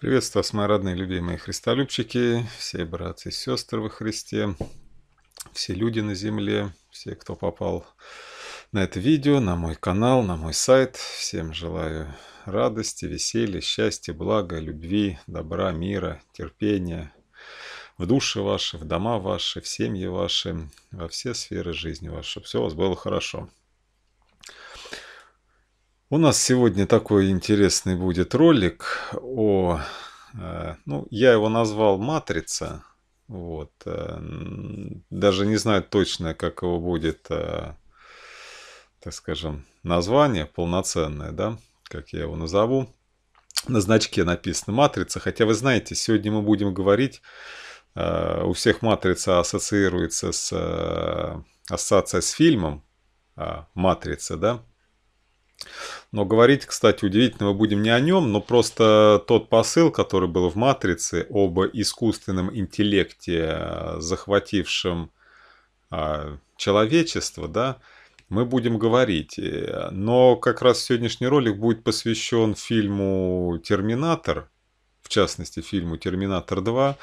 Приветствую вас, мои родные, любимые христолюбчики, все братья и сестры во Христе, все люди на земле, все, кто попал на это видео, на мой канал, на мой сайт. Всем желаю радости, веселья, счастья, блага, любви, добра, мира, терпения в души ваши, в дома ваши, в семьи ваши, во все сферы жизни ваши, чтобы все у вас было хорошо. У нас сегодня такой интересный будет ролик о... Э, ну, я его назвал «Матрица». Вот. Э, даже не знаю точно, как его будет, э, так скажем, название полноценное, да, как я его назову. На значке написано «Матрица», хотя вы знаете, сегодня мы будем говорить, у всех «Матрица» ассоциируется с ассоциация с фильмом а, «Матрица», да, но говорить, кстати, удивительно мы будем не о нем, но просто тот посыл, который был в «Матрице» об искусственном интеллекте, захватившем а, человечество, да, мы будем говорить. Но как раз сегодняшний ролик будет посвящен фильму «Терминатор», в частности, фильму «Терминатор 2».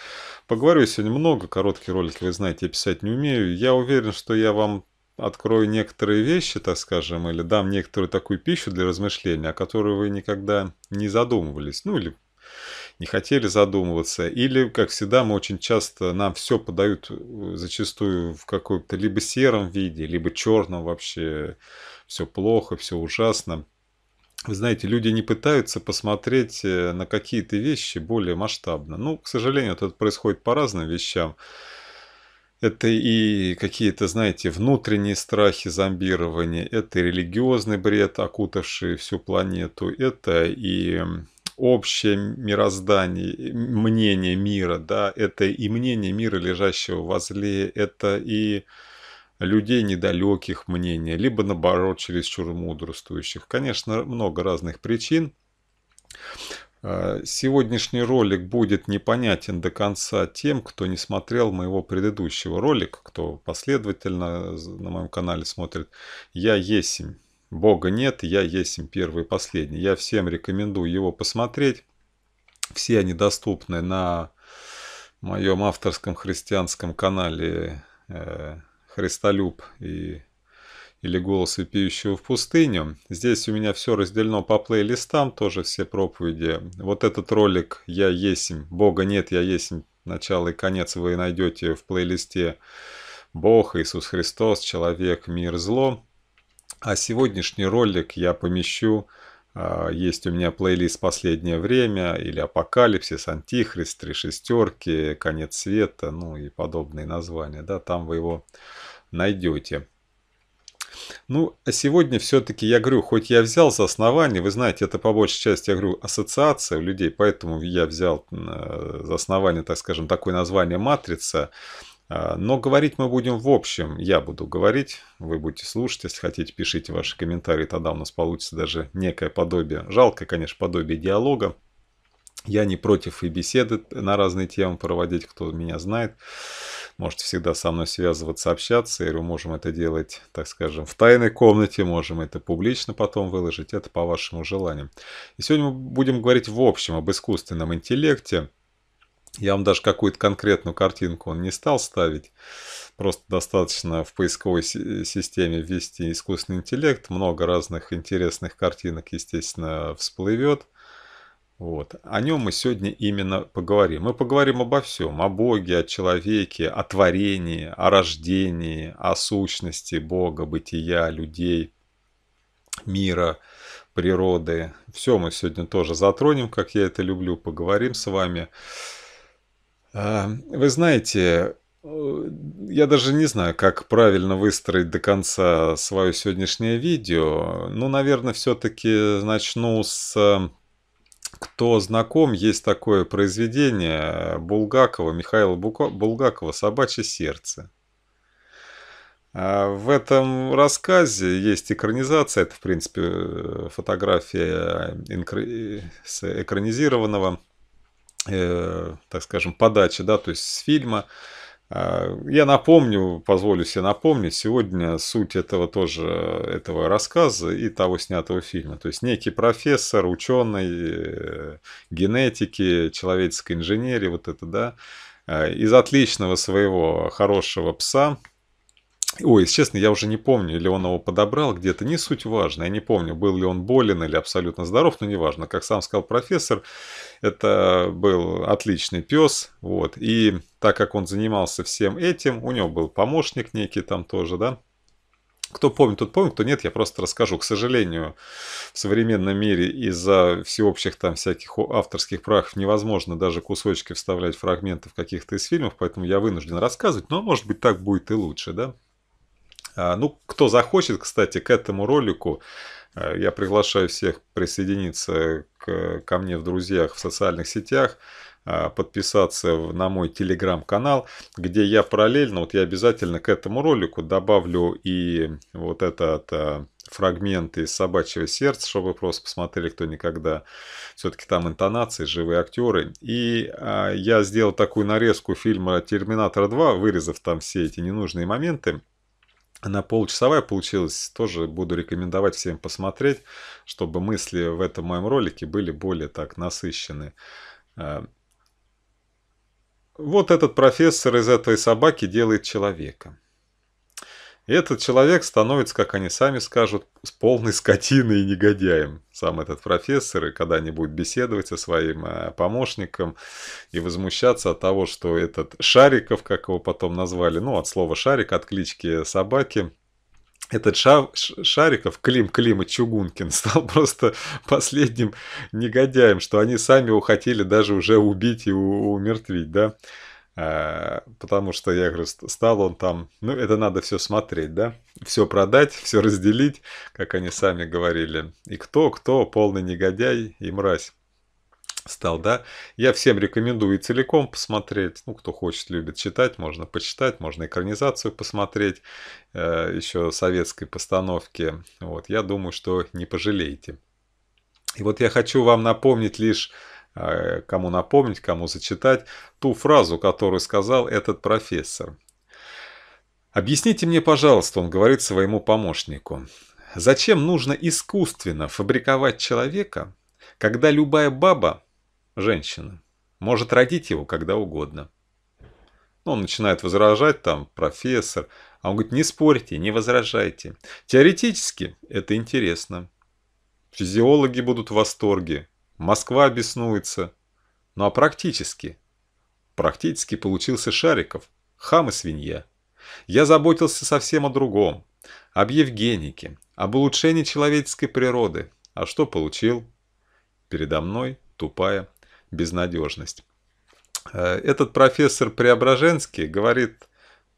Поговорю сегодня много, короткие ролики, вы знаете, я писать не умею. Я уверен, что я вам открою некоторые вещи, так скажем, или дам некоторую такую пищу для размышления, о которой вы никогда не задумывались, ну или не хотели задумываться, или, как всегда, мы очень часто, нам все подают э, зачастую в каком-то либо сером виде, либо черном вообще, все плохо, все ужасно. Вы знаете, люди не пытаются посмотреть э, на какие-то вещи более масштабно. Ну, к сожалению, это происходит по разным вещам. Это и какие-то, знаете, внутренние страхи зомбирования, это и религиозный бред, окутавший всю планету, это и общее мироздание, мнение мира, да, это и мнение мира, лежащего возле, это и людей недалеких мнений, либо наоборот, чересчур мудрствующих. Конечно, много разных причин. Э, сегодняшний ролик будет непонятен до конца тем, кто не смотрел моего предыдущего ролика, кто последовательно э, на моем канале смотрит. Я есть Бога нет, я есть первый и последний. Я всем рекомендую его посмотреть. Все они доступны на моем авторском христианском канале э, Христолюб и или «Голосы пьющего в пустыню». Здесь у меня все разделено по плейлистам, тоже все проповеди. Вот этот ролик «Я есмь», «Бога нет, я есмь», начало и конец вы найдете в плейлисте «Бог, Иисус Христос, человек, мир, зло». А сегодняшний ролик я помещу а, есть у меня плейлист «Последнее время» или «Апокалипсис», «Антихрист», «Три шестерки», «Конец света», ну и подобные названия, да, там вы его найдете. Ну, а сегодня все-таки я говорю, хоть я взял за основание, вы знаете, это по большей части, я говорю, ассоциация у людей, поэтому я взял э, за основание, так скажем, такое название «Матрица», а, но говорить мы будем в общем. Я буду говорить, вы будете слушать. Если хотите, пишите ваши комментарии, тогда у нас получится даже некое подобие. Жалко, конечно, подобие диалога. Я не против и беседы на разные темы проводить, кто меня знает. Можете всегда со мной связываться, общаться, или мы можем это делать, так скажем, в тайной комнате, можем это публично потом выложить, это по вашему желанию. И сегодня мы будем говорить в общем об искусственном интеллекте. Я вам даже какую-то конкретную картинку он не стал ставить. Просто достаточно в поисковой системе ввести искусственный интеллект. Много разных интересных картинок, естественно, всплывет. Вот. О нем мы сегодня именно поговорим. Мы поговорим обо всем. О Боге, о человеке, о творении, о рождении, о сущности Бога, бытия, людей, мира, природы. Все мы сегодня тоже затронем, как я это люблю. Поговорим с вами. А, вы знаете, э, я даже не знаю, как правильно выстроить до конца свое сегодняшнее видео. Ну, наверное, все-таки начну с э, кто знаком, есть такое произведение Булгакова, Михаила Булгакова «Собачье сердце». А в этом рассказе есть экранизация, это, в принципе, фотография с экранизированного, э, так скажем, подачи, да, то есть с фильма. Э, я напомню, позволю себе напомнить, сегодня суть этого тоже, этого рассказа и того снятого фильма. То есть некий профессор, ученый, э, генетики, человеческой инженерии, вот это, да, э, из отличного своего хорошего пса, Ой, если честно, я уже не помню, или он его подобрал где-то, не суть важно. Я не помню, был ли он болен или абсолютно здоров, но неважно. Как сам сказал профессор, это был отличный пес, вот, и так как он занимался всем этим, у него был помощник некий там тоже, да, кто помнит, тот помнит, кто нет, я просто расскажу. К сожалению, в современном мире из-за всеобщих там всяких авторских прав невозможно даже кусочки вставлять фрагментов каких-то из фильмов, поэтому я вынужден рассказывать, но может быть так будет и лучше, да? А, ну, кто захочет, кстати, к этому ролику Э, я приглашаю всех присоединиться к, ко мне в друзьях в социальных сетях э, подписаться на мой телеграм-канал, где я параллельно, вот я обязательно к этому ролику добавлю и вот этот а, фрагмент из «Собачьего сердца», чтобы вы просто посмотрели, кто никогда. Все-таки там интонации, живые актеры. И а, я сделал такую нарезку фильма «Терминатор 2», вырезав там все эти ненужные моменты. Она полчасовая получилась, тоже буду рекомендовать всем посмотреть, чтобы мысли в этом моем ролике были более так насыщены. Э, вот этот профессор из этой собаки делает человека этот человек становится, как они сами скажут, с полной скотиной и негодяем. Сам этот профессор, и когда они будут беседовать со своим э, помощником и возмущаться от того, что этот Шариков, как его потом назвали, ну, от слова шарик, от клички собаки, этот Ша Шариков, Клим Клима Чугункин, стал просто последним негодяем, что они сами его хотели даже уже убить и умертвить, да. Э, потому что я говорю, стал он там, ну это надо все смотреть, да, все продать, все разделить, как они сами говорили, и кто, кто, полный негодяй и мразь стал, да. Я всем рекомендую и целиком посмотреть. Ну, кто хочет, любит читать, можно почитать, можно экранизацию посмотреть, э, еще советской постановки. Вот, я думаю, что не пожалеете. И вот я хочу вам напомнить лишь Э, кому напомнить, кому зачитать ту фразу, которую сказал этот профессор. «Объясните мне, пожалуйста», — он говорит своему помощнику, «зачем нужно искусственно фабриковать человека, когда любая баба, женщина, может родить его когда угодно?» Ну, он начинает возражать, там, профессор, а он говорит, не спорьте, не возражайте. Теоретически это интересно. Физиологи будут в восторге, Москва беснуется. Ну а практически? Практически получился Шариков, хам и свинья. Я заботился совсем о другом, об Евгенике, об улучшении человеческой природы. А что получил? Передо мной тупая безнадежность. Э, этот профессор Преображенский говорит...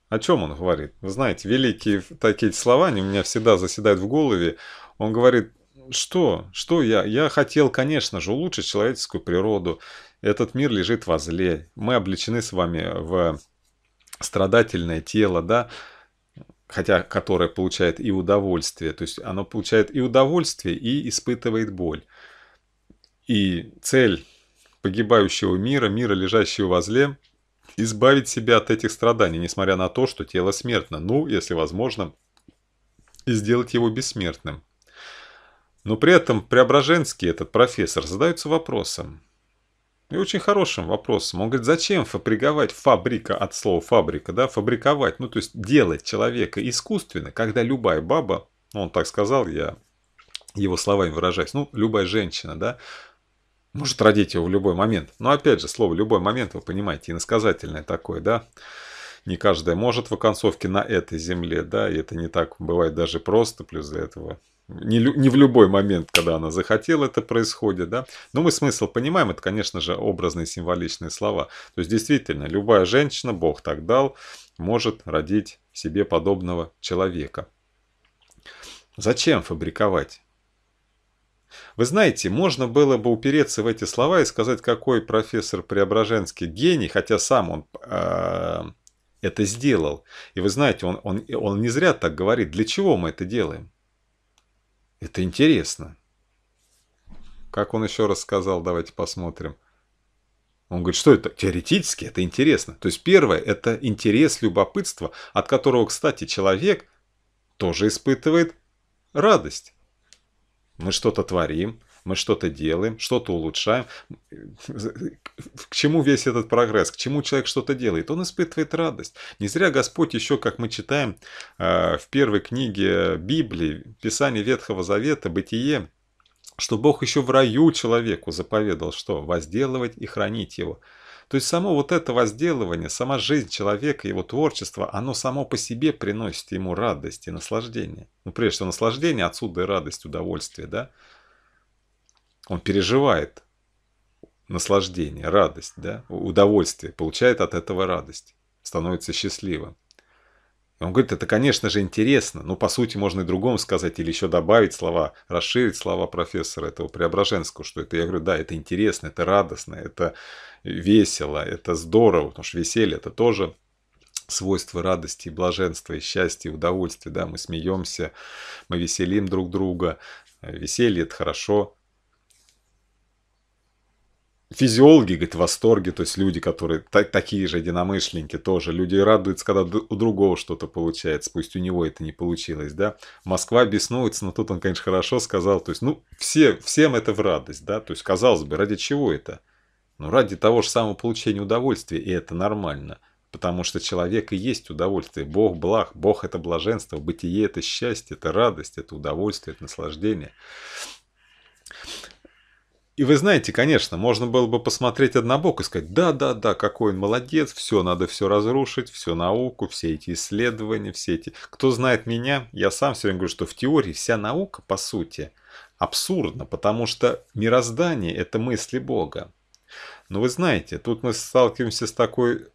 О чем он говорит? Вы знаете, великие такие слова, они у меня всегда заседают в голове. Он говорит, что? Что я? Я хотел, конечно же, улучшить человеческую природу. Этот мир лежит возле. Мы облечены с вами в страдательное тело, да, хотя которое получает и удовольствие. То есть оно получает и удовольствие, и испытывает боль. И цель погибающего мира, мира, лежащего возле, избавить себя от этих страданий, несмотря на то, что тело смертно. Ну, если возможно, и сделать его бессмертным. Но при этом Преображенский, этот профессор, задается вопросом. И очень хорошим вопросом. Он говорит, зачем фабриковать фабрика от слова фабрика, да, фабриковать, ну то есть делать человека искусственно, когда любая баба, ну, он так сказал, я его словами выражаюсь, ну любая женщина, да, может родить его в любой момент. Но опять же, слово «любой момент», вы понимаете, иносказательное такое, да, не каждая может в оконцовке на этой земле, да, и это не так бывает даже просто, плюс для этого не, не в любой момент, когда она захотела, это происходит, да. Но ну, мы смысл понимаем, это, конечно же, образные символичные слова. То есть, действительно, любая женщина, Бог так дал, может родить себе подобного человека. Зачем фабриковать? Вы знаете, можно было бы упереться в эти слова и сказать, какой профессор Преображенский гений, хотя сам он э, это сделал. И вы знаете, он, он, он не зря так говорит, для чего мы это делаем? Это интересно. Как он еще раз сказал, давайте посмотрим. Он говорит, что это? Теоретически это интересно. То есть первое – это интерес, любопытство, от которого, кстати, человек тоже испытывает радость. Мы что-то творим, мы что-то делаем, что-то улучшаем. К чему весь этот прогресс, к чему человек что-то делает? Он испытывает радость. Не зря Господь еще, как мы читаем э, в первой книге Библии, Писание Ветхого Завета, Бытие, что Бог еще в раю человеку заповедал, что возделывать и хранить его. То есть само вот это возделывание, сама жизнь человека, его творчество, оно само по себе приносит ему радость и наслаждение. Ну, прежде всего, наслаждение, отсюда и радость, удовольствие, да? Он переживает наслаждение, радость, да, удовольствие, получает от этого радость, становится счастливым. Он говорит, это, конечно же, интересно, но по сути можно и другому сказать, или еще добавить слова, расширить слова профессора этого Преображенского, что это, я говорю, да, это интересно, это радостно, это весело, это здорово, потому что веселье это тоже свойства радости, блаженства, и счастья, и удовольствия, да, мы смеемся, мы веселим друг друга, веселье это хорошо, физиологи, говорит, в восторге, то есть люди, которые так, такие же единомышленники тоже, люди радуются, когда у другого что-то получается, пусть у него это не получилось, да. Москва беснуется, но тут он, конечно, хорошо сказал, то есть, ну, все, всем это в радость, да, то есть, казалось бы, ради чего это? Ну, ради того же самого получения удовольствия, и это нормально, потому что человек и есть удовольствие, Бог благ, Бог это блаженство, бытие это счастье, это радость, это удовольствие, это наслаждение. И вы знаете, конечно, можно было бы посмотреть однобок и сказать, да-да-да, какой он молодец, все, надо все разрушить, всю науку, все эти исследования, все эти... Кто знает меня, я сам все время говорю, что в теории вся наука, по сути, абсурдна, потому что мироздание – это мысли Бога. Но вы знаете, тут мы сталкиваемся с такой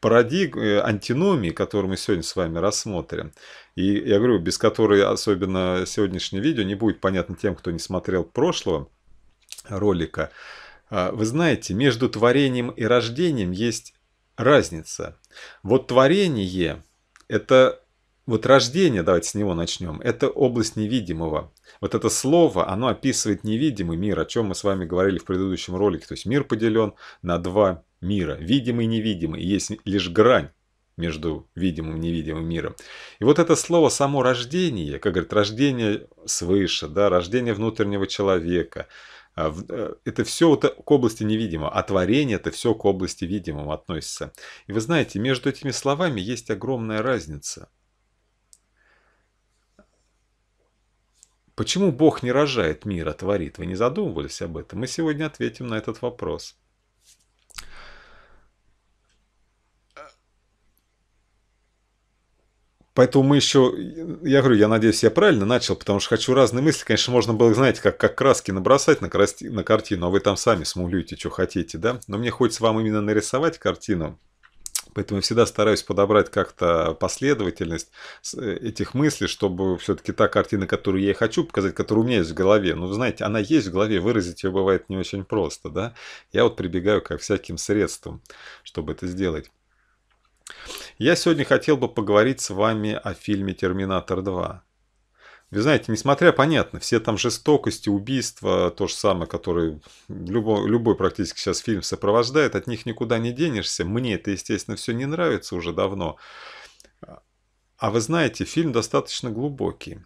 парадигмы, э, антиномии, которую мы сегодня с вами рассмотрим, и я говорю, без которой особенно сегодняшнее видео не будет понятно тем, кто не смотрел прошлого ролика, а, вы знаете, между творением и рождением есть разница. Вот творение – это вот рождение, давайте с него начнем, это область невидимого. Вот это слово, оно описывает невидимый мир, о чем мы с вами говорили в предыдущем ролике. То есть мир поделен на два мира, видимый и невидимый, есть лишь грань между видимым и невидимым миром. И вот это слово само рождение, как говорят, рождение свыше, да, рождение внутреннего человека, а, э, это все это к области невидимого, а творение это все к области видимого относится. И вы знаете, между этими словами есть огромная разница. Почему Бог не рожает мир, а творит? Вы не задумывались об этом? Мы сегодня ответим на этот вопрос. Поэтому мы еще, я говорю, я надеюсь, я правильно начал, потому что хочу разные мысли. Конечно, можно было, знаете, как, как краски набросать на, красти, на картину, а вы там сами смулюете, что хотите, да? Но мне хочется вам именно нарисовать картину, Поэтому я всегда стараюсь подобрать как-то последовательность э, этих мыслей, чтобы все-таки та картина, которую я хочу показать, которая у меня есть в голове, ну, вы знаете, она есть в голове, выразить ее бывает не очень просто, да. Я вот прибегаю ко всяким средствам, чтобы это сделать. Я сегодня хотел бы поговорить с вами о фильме «Терминатор 2». Вы знаете, несмотря, понятно, все там жестокости, убийства, то же самое, которое любой, любой практически сейчас фильм сопровождает, от них никуда не денешься. Мне это, естественно, все не нравится уже давно. А вы знаете, фильм достаточно глубокий.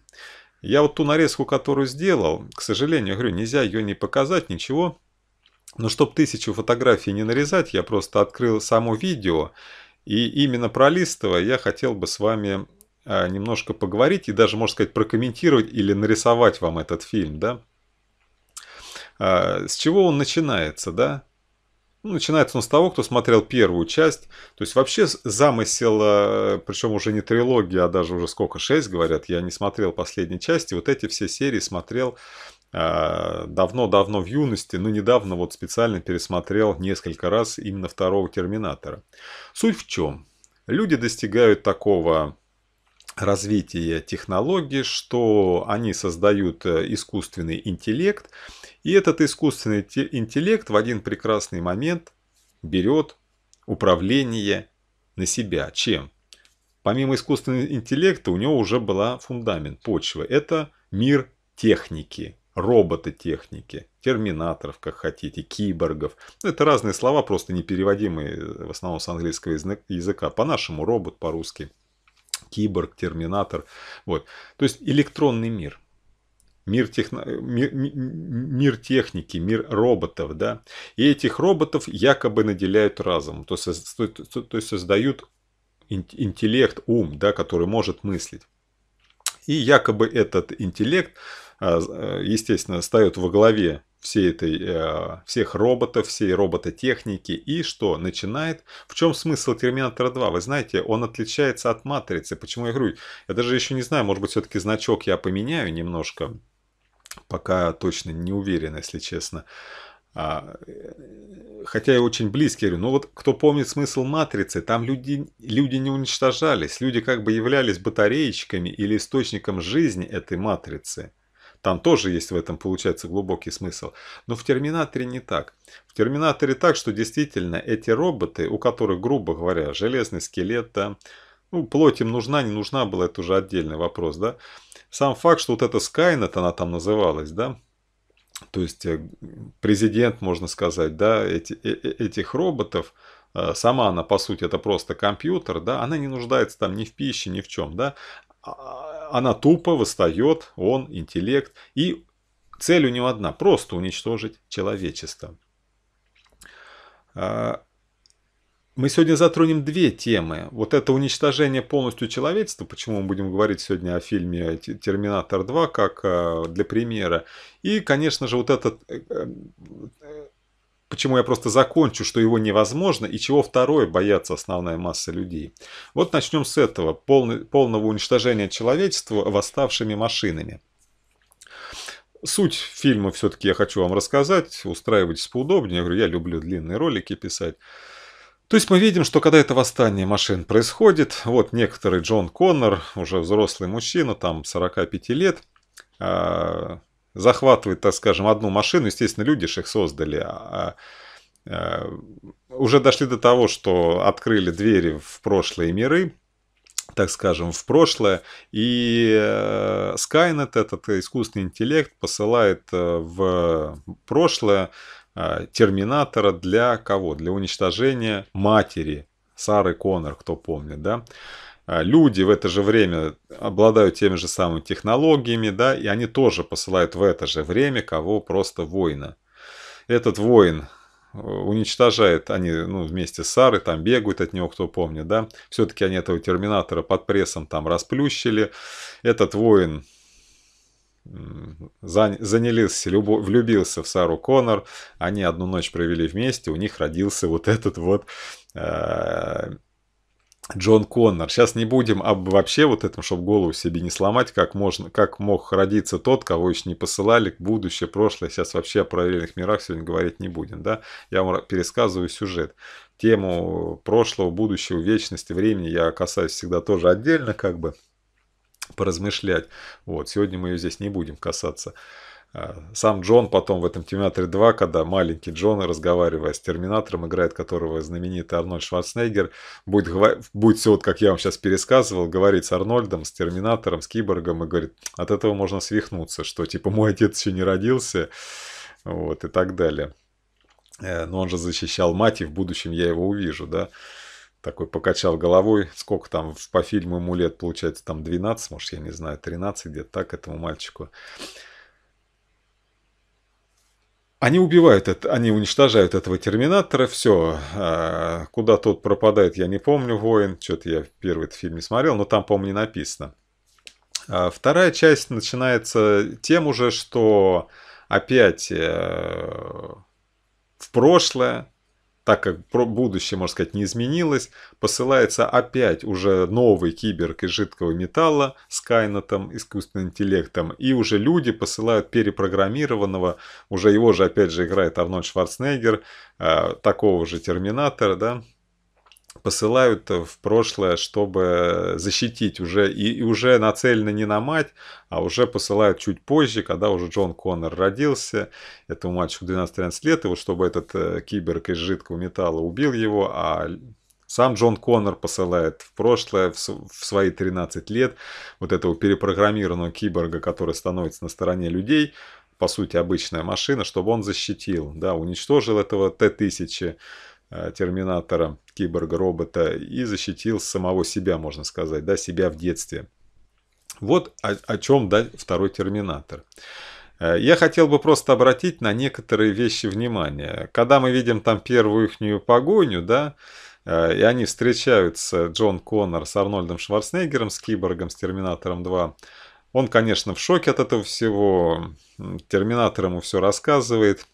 Я вот ту нарезку, которую сделал, к сожалению, говорю, нельзя ее не показать, ничего. Но чтобы тысячу фотографий не нарезать, я просто открыл само видео – и именно про Листова я хотел бы с вами а, немножко поговорить и даже, можно сказать, прокомментировать или нарисовать вам этот фильм, да? А, с чего он начинается, да? Ну, начинается он с того, кто смотрел первую часть. То есть вообще замысел, а, причем уже не трилогия, а даже уже сколько, шесть, говорят, я не смотрел последней части. Вот эти все серии смотрел а, давно-давно в юности, но недавно вот специально пересмотрел несколько раз именно второго Терминатора. Суть в чем? Люди достигают такого развития технологий, что они создают э, искусственный интеллект, и этот искусственный интеллект в один прекрасный момент берет управление на себя. Чем? Помимо искусственного интеллекта у него уже была фундамент, почва. Это мир техники, робототехники, терминаторов, как хотите, киборгов. Ну, это разные слова, просто непереводимые в основном с английского языка. По-нашему робот, по-русски киборг, терминатор. Вот. То есть электронный мир. Мир, техно... мир, мир техники, мир роботов, да. И этих роботов якобы наделяют разумом, то, то, то есть создают интеллект, ум, да, который может мыслить. И якобы этот интеллект а, э, естественно, встает во главе всей этой, э, всех роботов, всей робототехники и что начинает, в чем смысл Терминатора 2, вы знаете, он отличается от Матрицы, почему я говорю, я даже еще не знаю, может быть все-таки значок я поменяю немножко, пока точно не уверен, если честно, а, э, хотя я очень близкий, говорю, Ну вот кто помнит смысл матрицы, там люди, люди не уничтожались, люди как бы являлись батареечками или источником жизни этой матрицы. Там тоже есть в этом, получается, глубокий смысл. Но в «Терминаторе» не так. В «Терминаторе» так, что действительно эти роботы, у которых, грубо говоря, железный скелет, да, ну, плоть им нужна, не нужна была, это уже отдельный вопрос, да. Сам факт, что вот эта Скайнет, она там называлась, да, то есть э, президент, можно сказать, да, эти, э, э, этих роботов, сама она, по сути, это просто компьютер, да, она не нуждается там ни в пище, ни в чем, да, а, она тупо восстает, он интеллект, и цель у него одна – просто уничтожить человечество. А, мы сегодня затронем две темы. Вот это уничтожение полностью человечества, почему мы будем говорить сегодня о фильме «Терминатор 2» как а, для примера. И, конечно же, вот этот э, э, почему я просто закончу, что его невозможно, и чего второе боятся основная масса людей. Вот начнем с этого, полный, полного уничтожения человечества восставшими машинами. Суть фильма все-таки я хочу вам рассказать, устраивайтесь поудобнее, я говорю, я люблю длинные ролики писать. То есть мы видим, что когда это восстание машин происходит, вот некоторый Джон Коннор, уже взрослый мужчина, там 45 лет, а, захватывает, так скажем, одну машину, естественно, люди же их создали, а, а, а, уже дошли до того, что открыли двери в прошлые миры, так скажем, в прошлое. И э, Skynet, этот искусственный интеллект, посылает э, в прошлое э, терминатора для кого? Для уничтожения матери Сары Коннор, кто помнит, да? А, люди в это же время обладают теми же самыми технологиями, да, и они тоже посылают в это же время кого просто воина. Этот воин э, уничтожает, они ну, вместе с Сарой там бегают от него, кто помнит, да. Все-таки они этого Терминатора под прессом там расплющили. Этот воин занялись, влюбился в Сару Коннор, они одну ночь провели вместе, у них родился вот этот вот э, Джон Коннор. Сейчас не будем об вообще вот этом, чтобы голову себе не сломать, как, можно, как мог родиться тот, кого еще не посылали, будущее, прошлое. Сейчас вообще о параллельных мирах сегодня говорить не будем. Да? Я вам пересказываю сюжет. Тему прошлого, будущего, вечности, времени я касаюсь всегда тоже отдельно, как бы поразмышлять. Вот, сегодня мы ее здесь не будем касаться. А, сам Джон потом в этом «Терминаторе 2», когда маленький Джон, разговаривая с Терминатором, играет которого знаменитый Арнольд Шварценеггер, будет, будет все вот как я вам сейчас пересказывал, говорить с Арнольдом, с Терминатором, с Киборгом и говорит, от этого можно свихнуться, что типа мой отец еще не родился, вот и так далее. Э, но он же защищал мать, и в будущем я его увижу, да такой покачал головой, сколько там по фильму ему лет, получается, там 12, может, я не знаю, 13 где-то так этому мальчику. Они убивают, это, они уничтожают этого терминатора, все. А, куда тот пропадает, я не помню, воин. Что-то я первый этот фильм не смотрел, но там, по-моему, не написано. А вторая часть начинается тем уже, что опять э, в прошлое так как будущее, можно сказать, не изменилось, посылается опять уже новый киберг из жидкого металла с Кайнетом, искусственным интеллектом, и уже люди посылают перепрограммированного, уже его же опять же играет Арнольд Шварценеггер, э, такого же Терминатора, да, посылают в прошлое, чтобы защитить уже, и, и уже нацелены не на мать, а уже посылают чуть позже, когда уже Джон Коннор родился, этому мальчику 12-13 лет, и вот чтобы этот э, киберг из жидкого металла убил его, а сам Джон Коннор посылает в прошлое, в, в свои 13 лет, вот этого перепрограммированного киборга, который становится на стороне людей, по сути, обычная машина, чтобы он защитил, да, уничтожил этого Т-1000, Э, терминатора, киборга робота и защитил самого себя, можно сказать, да, себя в детстве. Вот о, о чем да, второй Терминатор. Э, я хотел бы просто обратить на некоторые вещи внимание. Когда мы видим там первую их погоню, да, э, и они встречаются, Джон Коннор с Арнольдом Шварценеггером, с Киборгом, с Терминатором 2, он, конечно, в шоке от этого всего. Терминатор ему все рассказывает.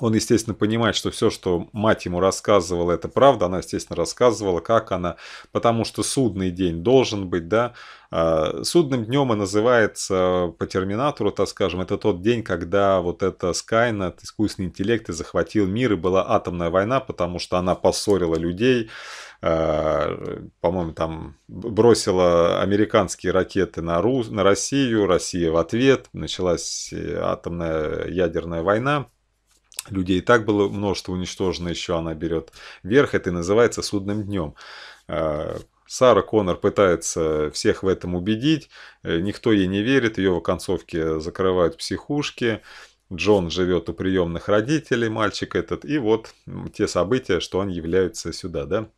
Он, естественно, понимает, что все, что мать ему рассказывала, это правда. Она, естественно, рассказывала, как она, потому что судный день должен быть, да. А, судным днем и называется по терминатору, так скажем, это тот день, когда вот это Skynet, искусственный интеллект, и захватил мир, и была атомная война, потому что она поссорила людей, а, по-моему, там бросила американские ракеты на, Ру, на Россию, Россия в ответ, началась атомная ядерная война людей. Так было множество уничтожено еще, она берет верх, это и называется судным днем. А, Сара Коннор пытается всех в этом убедить, э, никто ей не верит, ее в оконцовке закрывают психушки. Джон живет у приемных родителей, мальчик этот, и вот те события, что он является сюда, да,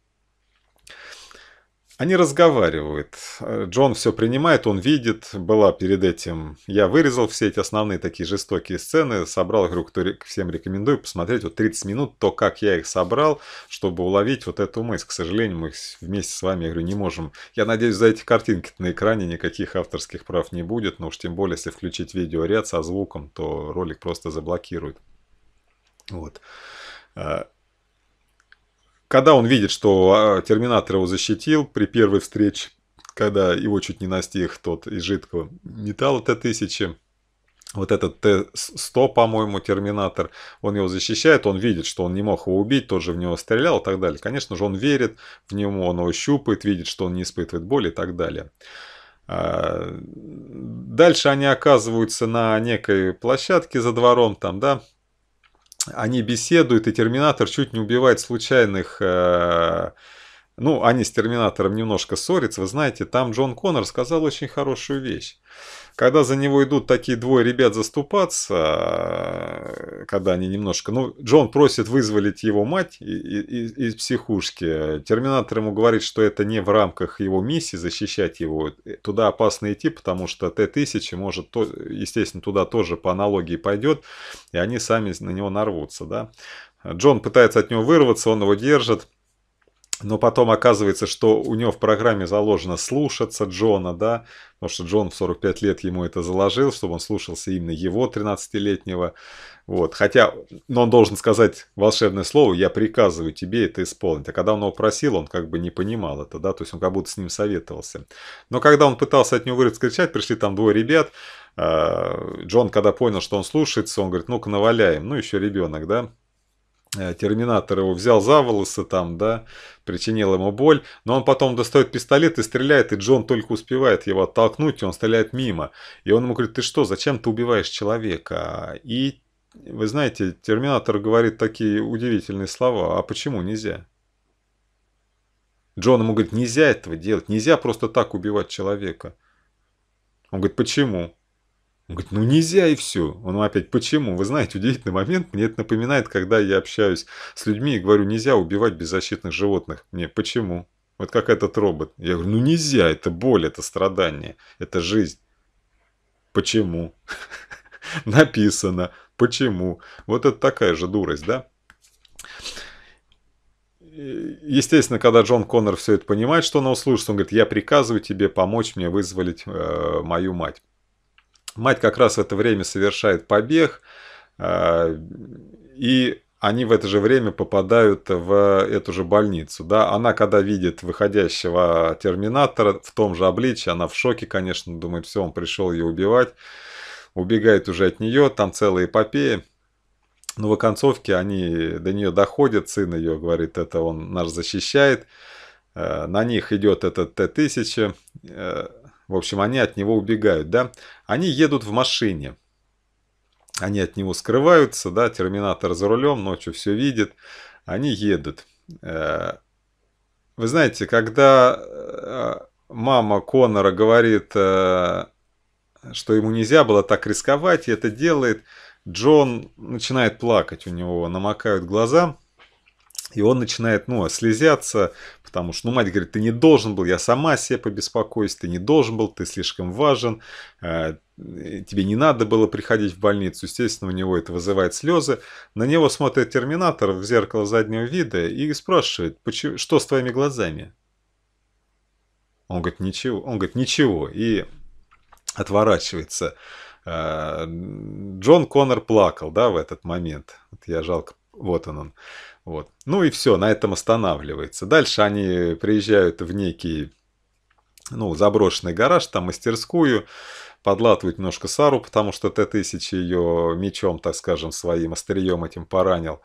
они разговаривают. Э, Джон все принимает, он видит. Была перед этим... Я вырезал все эти основные такие жестокие сцены, собрал, говорю, кто всем рекомендую посмотреть вот 30 минут, то, как я их собрал, чтобы уловить вот эту мысль. К сожалению, мы их вместе с вами, я говорю, не можем. Я надеюсь, за эти картинки на экране никаких авторских прав не будет, но уж тем более, если включить видеоряд со звуком, то ролик просто заблокируют. Вот. Э, когда он видит, что а, Терминатор его защитил при первой встрече, когда его чуть не настиг тот из жидкого металла Т-1000, вот этот Т-100, по-моему, Терминатор, он его защищает, он видит, что он не мог его убить, тот же в него стрелял и так далее. Конечно же, он верит в него, он его щупает, видит, что он не испытывает боли и так далее. А, дальше они оказываются на некой площадке за двором, там, да, они беседуют, и Терминатор чуть не убивает случайных... Э, ну, они с Терминатором немножко ссорятся. Вы знаете, там Джон Коннор сказал очень хорошую вещь. Когда за него идут такие двое ребят заступаться, когда они немножко... Ну, Джон просит вызволить его мать из психушки. Терминатор ему говорит, что это не в рамках его миссии защищать его. Туда опасно идти, потому что Т-1000 может, естественно, туда тоже по аналогии пойдет, и они сами на него нарвутся, да. Джон пытается от него вырваться, он его держит но потом оказывается, что у него в программе заложено слушаться Джона, да, потому что Джон в 45 лет ему это заложил, чтобы он слушался именно его 13-летнего. Вот. Хотя, но он должен сказать волшебное слово, я приказываю тебе это исполнить. А когда он его просил, он как бы не понимал это, да, то есть он как будто с ним советовался. Но когда он пытался от него вырваться кричать, пришли там двое ребят, а, Джон, когда понял, что он слушается, он говорит, ну-ка наваляем, ну еще ребенок, да, Э, терминатор его взял за волосы там, да, причинил ему боль, но он потом достает пистолет и стреляет, и Джон только успевает его оттолкнуть, и он стреляет мимо. И он ему говорит, ты что, зачем ты убиваешь человека? И, вы знаете, Терминатор говорит такие удивительные слова, а почему нельзя? Джон ему говорит, нельзя этого делать, нельзя просто так убивать человека. Он говорит, почему? Он говорит, ну нельзя и все. Он опять, почему? Вы знаете, удивительный момент, мне это напоминает, когда я общаюсь с людьми и говорю, нельзя убивать беззащитных животных. Мне, почему? Вот как этот робот. Я говорю, ну нельзя, это боль, это страдание, это жизнь. Почему? Написано. Почему? Вот это такая же дурость, да? естественно, когда Джон Коннор все это понимает, что он услышит, он говорит, я приказываю тебе помочь мне вызволить э, мою мать. Мать как раз в это время совершает побег, а, и они в это же время попадают в эту же больницу. Да? Она, когда видит выходящего терминатора в том же обличии, она в шоке, конечно, думает, все, он пришел ее убивать, убегает уже от нее, там целая эпопея. Но в оконцовке они до нее доходят, сын ее говорит, это он нас защищает. Э, на них идет этот Т-1000, в общем, они от него убегают, да? Они едут в машине. Они от него скрываются, да? Терминатор за рулем, ночью все видит. Они едут. Э, вы знаете, когда э, мама Конора говорит, э, что ему нельзя было так рисковать, и это делает, Джон начинает плакать, у него намокают глаза – и он начинает, ну, слезяться, потому что, ну, мать говорит, ты не должен был, я сама себе побеспокоюсь, ты не должен был, ты слишком важен, э, тебе не надо было приходить в больницу. Естественно, у него это вызывает слезы. На него смотрит терминатор в зеркало заднего вида и спрашивает, почему, что с твоими глазами? Он говорит, ничего. Он говорит, ничего. И отворачивается. Э, Джон Коннор плакал, да, в этот момент. Вот я жалко, вот он он. Вот. Ну и все, на этом останавливается. Дальше они приезжают в некий ну, заброшенный гараж, там мастерскую, подлатывают немножко Сару, потому что Т-1000 ее мечом, так скажем, своим острием этим поранил.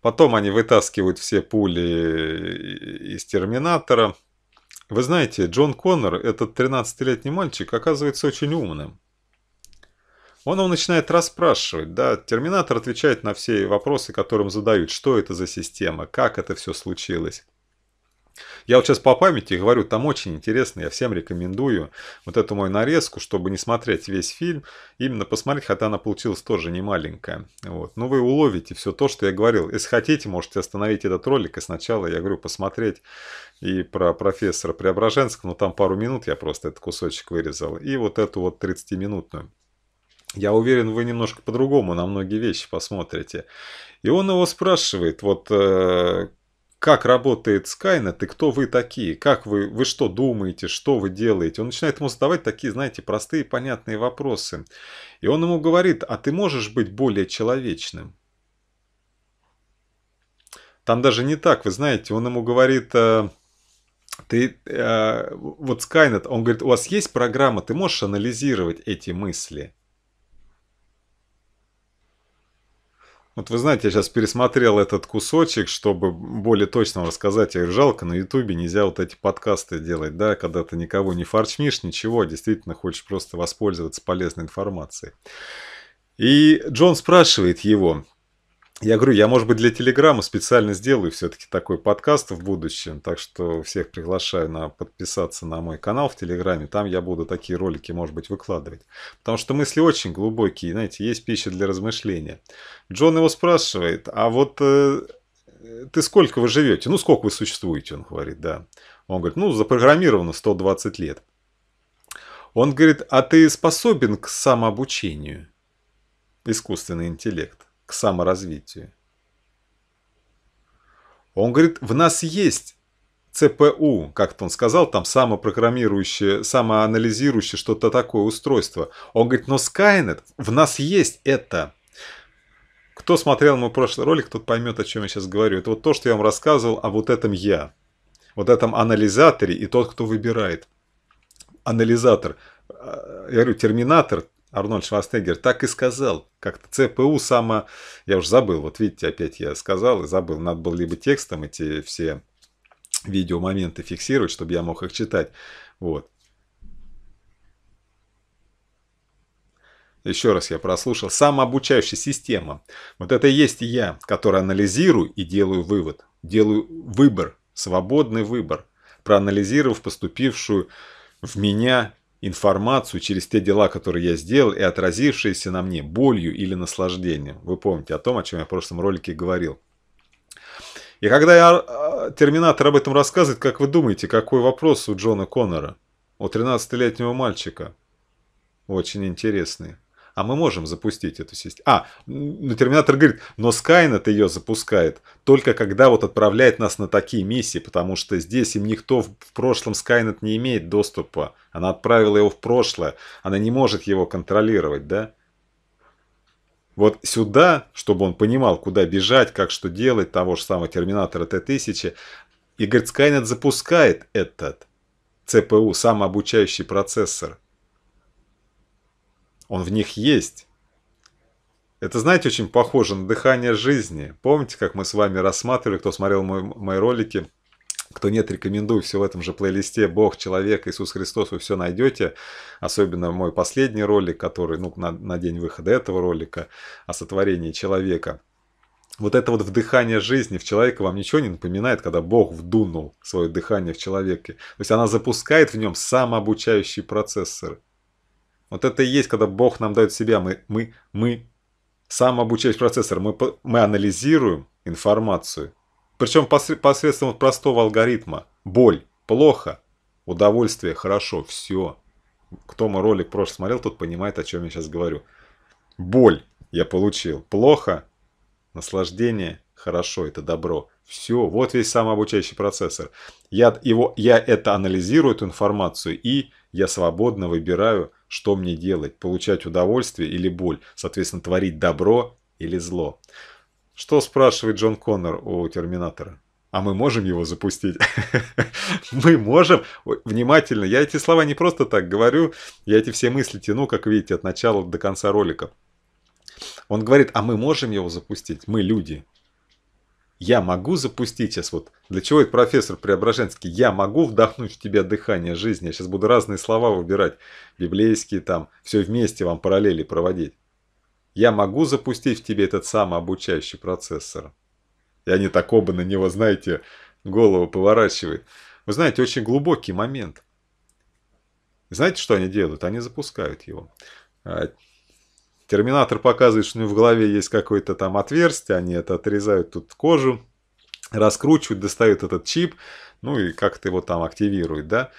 Потом они вытаскивают все пули из Терминатора. Вы знаете, Джон Коннор, этот 13-летний мальчик, оказывается очень умным. Он его начинает расспрашивать, да, Терминатор отвечает на все вопросы, которым задают, что это за система, как это все случилось. Я вот сейчас по памяти говорю, там очень интересно, я всем рекомендую вот эту мою нарезку, чтобы не смотреть весь фильм, именно посмотреть, хотя она получилась тоже не маленькая. Вот. Но ну, вы уловите все то, что я говорил. Если хотите, можете остановить этот ролик и сначала, я говорю, посмотреть и про профессора Преображенского, но ну, там пару минут я просто этот кусочек вырезал, и вот эту вот 30-минутную. Я уверен, вы немножко по-другому на многие вещи посмотрите. И он его спрашивает, вот э, как работает Skynet и кто вы такие, как вы, вы что думаете, что вы делаете. Он начинает ему задавать такие, знаете, простые понятные вопросы. И он ему говорит, а ты можешь быть более человечным? Там даже не так, вы знаете, он ему говорит... Э, ты, э, вот Skynet, он говорит, у вас есть программа, ты можешь анализировать эти мысли. Вот вы знаете, я сейчас пересмотрел этот кусочек, чтобы более точно рассказать. Я говорю, жалко, на Ютубе нельзя вот эти подкасты делать, да, когда ты никого не форчмишь, ничего, действительно хочешь просто воспользоваться полезной информацией. И Джон спрашивает его, я говорю, я, может быть, для Телеграма специально сделаю все-таки такой подкаст в будущем, так что всех приглашаю на подписаться на мой канал в Телеграме, там я буду такие ролики, может быть, выкладывать. Потому что мысли очень глубокие, знаете, есть пища для размышления. Джон его спрашивает, а вот э, ты сколько вы живете? Ну, сколько вы существуете, он говорит, да. Он говорит, ну, запрограммировано 120 лет. Он говорит, а ты способен к самообучению? Искусственный интеллект к саморазвитию. Он говорит, в нас есть ЦПУ, как-то он сказал, там самопрограммирующее, самоанализирующее что-то такое устройство. Он говорит, но Skynet, в нас есть это. Кто смотрел мой прошлый ролик, тот поймет, о чем я сейчас говорю. Это вот то, что я вам рассказывал о вот этом я. Вот этом анализаторе и тот, кто выбирает. Анализатор. Э, я говорю, терминатор, Арнольд Шварценеггер так и сказал. Как-то ЦПУ сама... Я уже забыл, вот видите, опять я сказал и забыл. Надо было либо текстом эти все видеомоменты фиксировать, чтобы я мог их читать. Вот. Еще раз я прослушал. Самообучающая система. Вот это и есть я, который анализирую и делаю вывод. Делаю выбор, свободный выбор, проанализировав поступившую в меня информацию через те дела, которые я сделал, и отразившиеся на мне болью или наслаждением. Вы помните о том, о чем я в прошлом ролике говорил. И когда я, э, Терминатор об этом рассказывает, как вы думаете, какой вопрос у Джона Коннора, у 13-летнего мальчика? Очень интересный а мы можем запустить эту систему. А, ну, Терминатор говорит, но Скайнет ее запускает только когда вот отправляет нас на такие миссии, потому что здесь им никто в, прошлом Скайнет не имеет доступа. Она отправила его в прошлое, она не может его контролировать, да? Вот сюда, чтобы он понимал, куда бежать, как что делать, того же самого Терминатора Т-1000, и говорит, Скайнет запускает этот ЦПУ, самообучающий процессор. Он в них есть. Это, знаете, очень похоже на дыхание жизни. Помните, как мы с вами рассматривали, кто смотрел мой, мои ролики? Кто нет, рекомендую, все в этом же плейлисте «Бог, человек, Иисус Христос» вы все найдете. Особенно мой последний ролик, который ну, на, на день выхода этого ролика о сотворении человека. Вот это вот вдыхание жизни в человека вам ничего не напоминает, когда Бог вдунул свое дыхание в человеке. То есть она запускает в нем самообучающие процессоры. Вот это и есть, когда Бог нам дает себя. Мы, мы, мы сам обучаясь процессор, мы, мы анализируем информацию. Причем посредством простого алгоритма. Боль – плохо, удовольствие – хорошо, все. Кто мой ролик прошлый смотрел, тот понимает, о чем я сейчас говорю. Боль я получил. Плохо, наслаждение, хорошо, это добро. Все, вот весь самообучающий процессор. Я, его, я это анализирую, эту информацию, и я свободно выбираю что мне делать, получать удовольствие или боль, соответственно, творить добро или зло. Что спрашивает Джон Коннор у Терминатора? А мы можем его запустить? мы можем? Внимательно, я эти слова не просто так говорю, я эти все мысли тяну, как видите, от начала до конца ролика. Он говорит, а мы можем его запустить? Мы люди. Я могу запустить сейчас вот, для чего это профессор Преображенский, я могу вдохнуть в тебя дыхание жизни, я сейчас буду разные слова выбирать, библейские там, все вместе вам параллели проводить. Я могу запустить в тебе этот самый обучающий процессор. И они так оба на него, знаете, голову поворачивают. Вы знаете, очень глубокий момент. Знаете, что они делают? Они запускают его. А, Терминатор показывает, что у него в голове есть какое-то там отверстие, они это отрезают тут кожу, раскручивают, достают этот чип, ну и как-то его там активируют, да.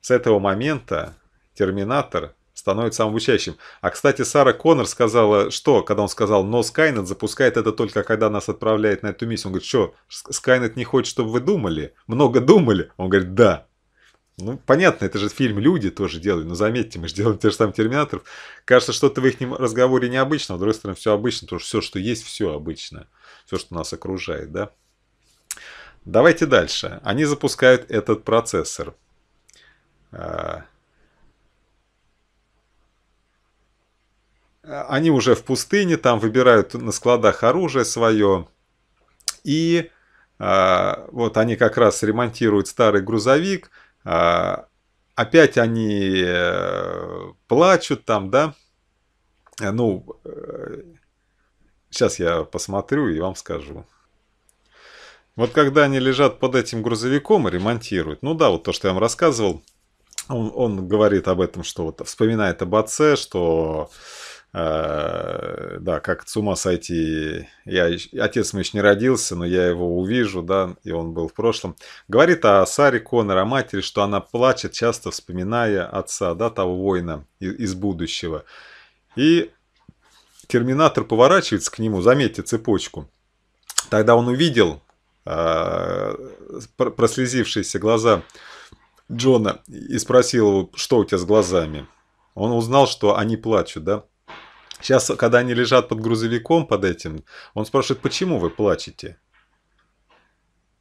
С этого момента терминатор становится обучающим. А, кстати, Сара Коннор сказала, что, когда он сказал, но Скайнет запускает это только, когда нас отправляет на эту миссию. Он говорит, что, Скайнет не хочет, чтобы вы думали? Много думали? Он говорит, да. Ну, понятно, это же фильм «Люди» тоже делали, но заметьте, мы же делаем те же самых «Терминаторов». Кажется, что-то в их разговоре необычно, а с другой стороны, все обычно, потому что все, что есть, все обычно. Все, что нас окружает, да? Давайте дальше. Они запускают этот процессор. А, они уже в пустыне, там выбирают на складах оружие свое. И а, вот они как раз ремонтируют старый грузовик – а, опять они э, плачут там, да. Э, ну, сейчас э, я посмотрю и вам скажу. Вот когда они лежат под этим грузовиком и ремонтируют, ну да, вот то, что я вам рассказывал, он, он говорит об этом, что вот вспоминает об отце, что Э, да, как с ума сойти. Я, отец мой еще не родился, но я его увижу, да, и он был в прошлом. Говорит о Саре Коннор, о матери, что она плачет, часто вспоминая отца, да, того воина из, будущего. И терминатор поворачивается к нему, заметьте цепочку. Тогда он увидел а, прослезившиеся глаза Джона и спросил его, что у тебя с глазами. Он узнал, что они плачут, да. Сейчас, когда они лежат под грузовиком, под этим, он спрашивает, почему вы плачете?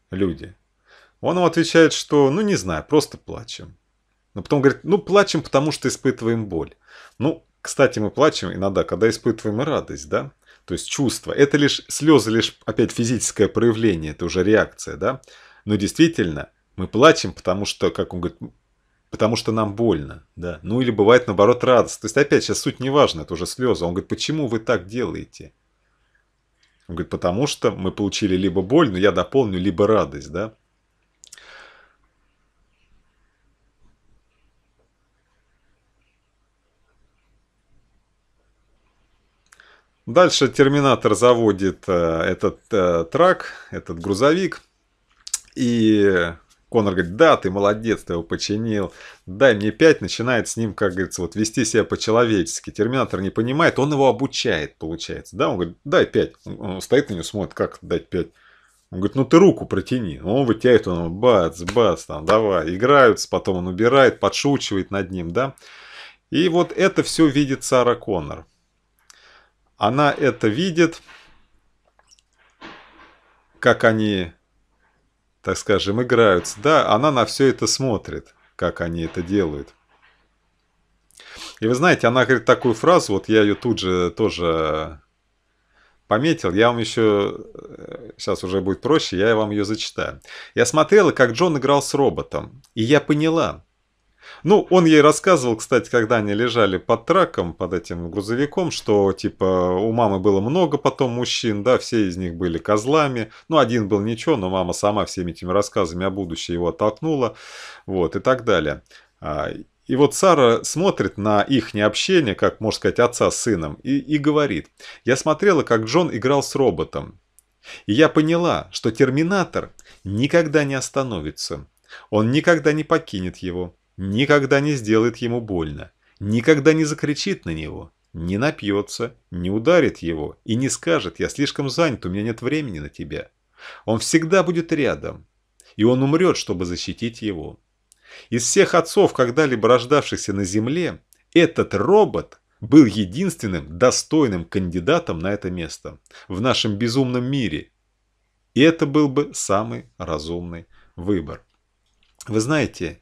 Люди. Он ему отвечает, что, ну не знаю, просто плачем. Но потом говорит, ну плачем, потому что испытываем боль. Ну, кстати, мы плачем иногда, когда испытываем радость, да? То есть чувство. Это лишь слезы, лишь опять физическое проявление, это уже реакция, да? Но действительно, мы плачем, потому что, как он говорит, потому что нам больно, да. Ну или бывает, наоборот, радость. То есть, опять, сейчас суть не важна, это уже слезы. Он говорит, почему вы так делаете? Он говорит, потому что мы получили либо боль, но я дополню, либо радость, да. Дальше терминатор заводит э, этот э, трак, этот грузовик, и Конор говорит, да, ты молодец, ты его починил, дай мне пять, начинает с ним, как говорится, вот вести себя по-человечески. Терминатор не понимает, он его обучает, получается, да, он говорит, дай пять. Он стоит на него, смотрит, как дать пять. Он говорит, ну ты руку протяни. Он вытягивает, он бац, бац, там, давай. Играются, потом он убирает, подшучивает над ним, да. И вот это все видит Сара Конор, Она это видит, как они так скажем, играются. Да, она на все это смотрит, как они это делают. И вы знаете, она говорит такую фразу, вот я ее тут же тоже пометил. Я вам еще, сейчас э, уже будет проще, я вам ее зачитаю. Я смотрела, как Джон играл с роботом, и я поняла, ну, он ей рассказывал, кстати, когда они лежали под траком, под этим грузовиком, что, типа, у мамы было много потом мужчин, да, все из них были козлами. Ну, один был ничего, но мама сама всеми этими рассказами о будущем его оттолкнула, вот, и так далее. А, и вот Сара смотрит на их необщение, как можно сказать, отца с сыном, и, и говорит, «Я смотрела, как Джон играл с роботом, и я поняла, что Терминатор никогда не остановится, он никогда не покинет его, никогда не сделает ему больно, никогда не закричит на него, не напьется, не ударит его и не скажет «я слишком занят, у меня нет времени на тебя». Он всегда будет рядом, и он умрет, чтобы защитить его. Из всех отцов, когда-либо рождавшихся на земле, этот робот был единственным достойным кандидатом на это место в нашем безумном мире. И это был бы самый разумный выбор. Вы знаете,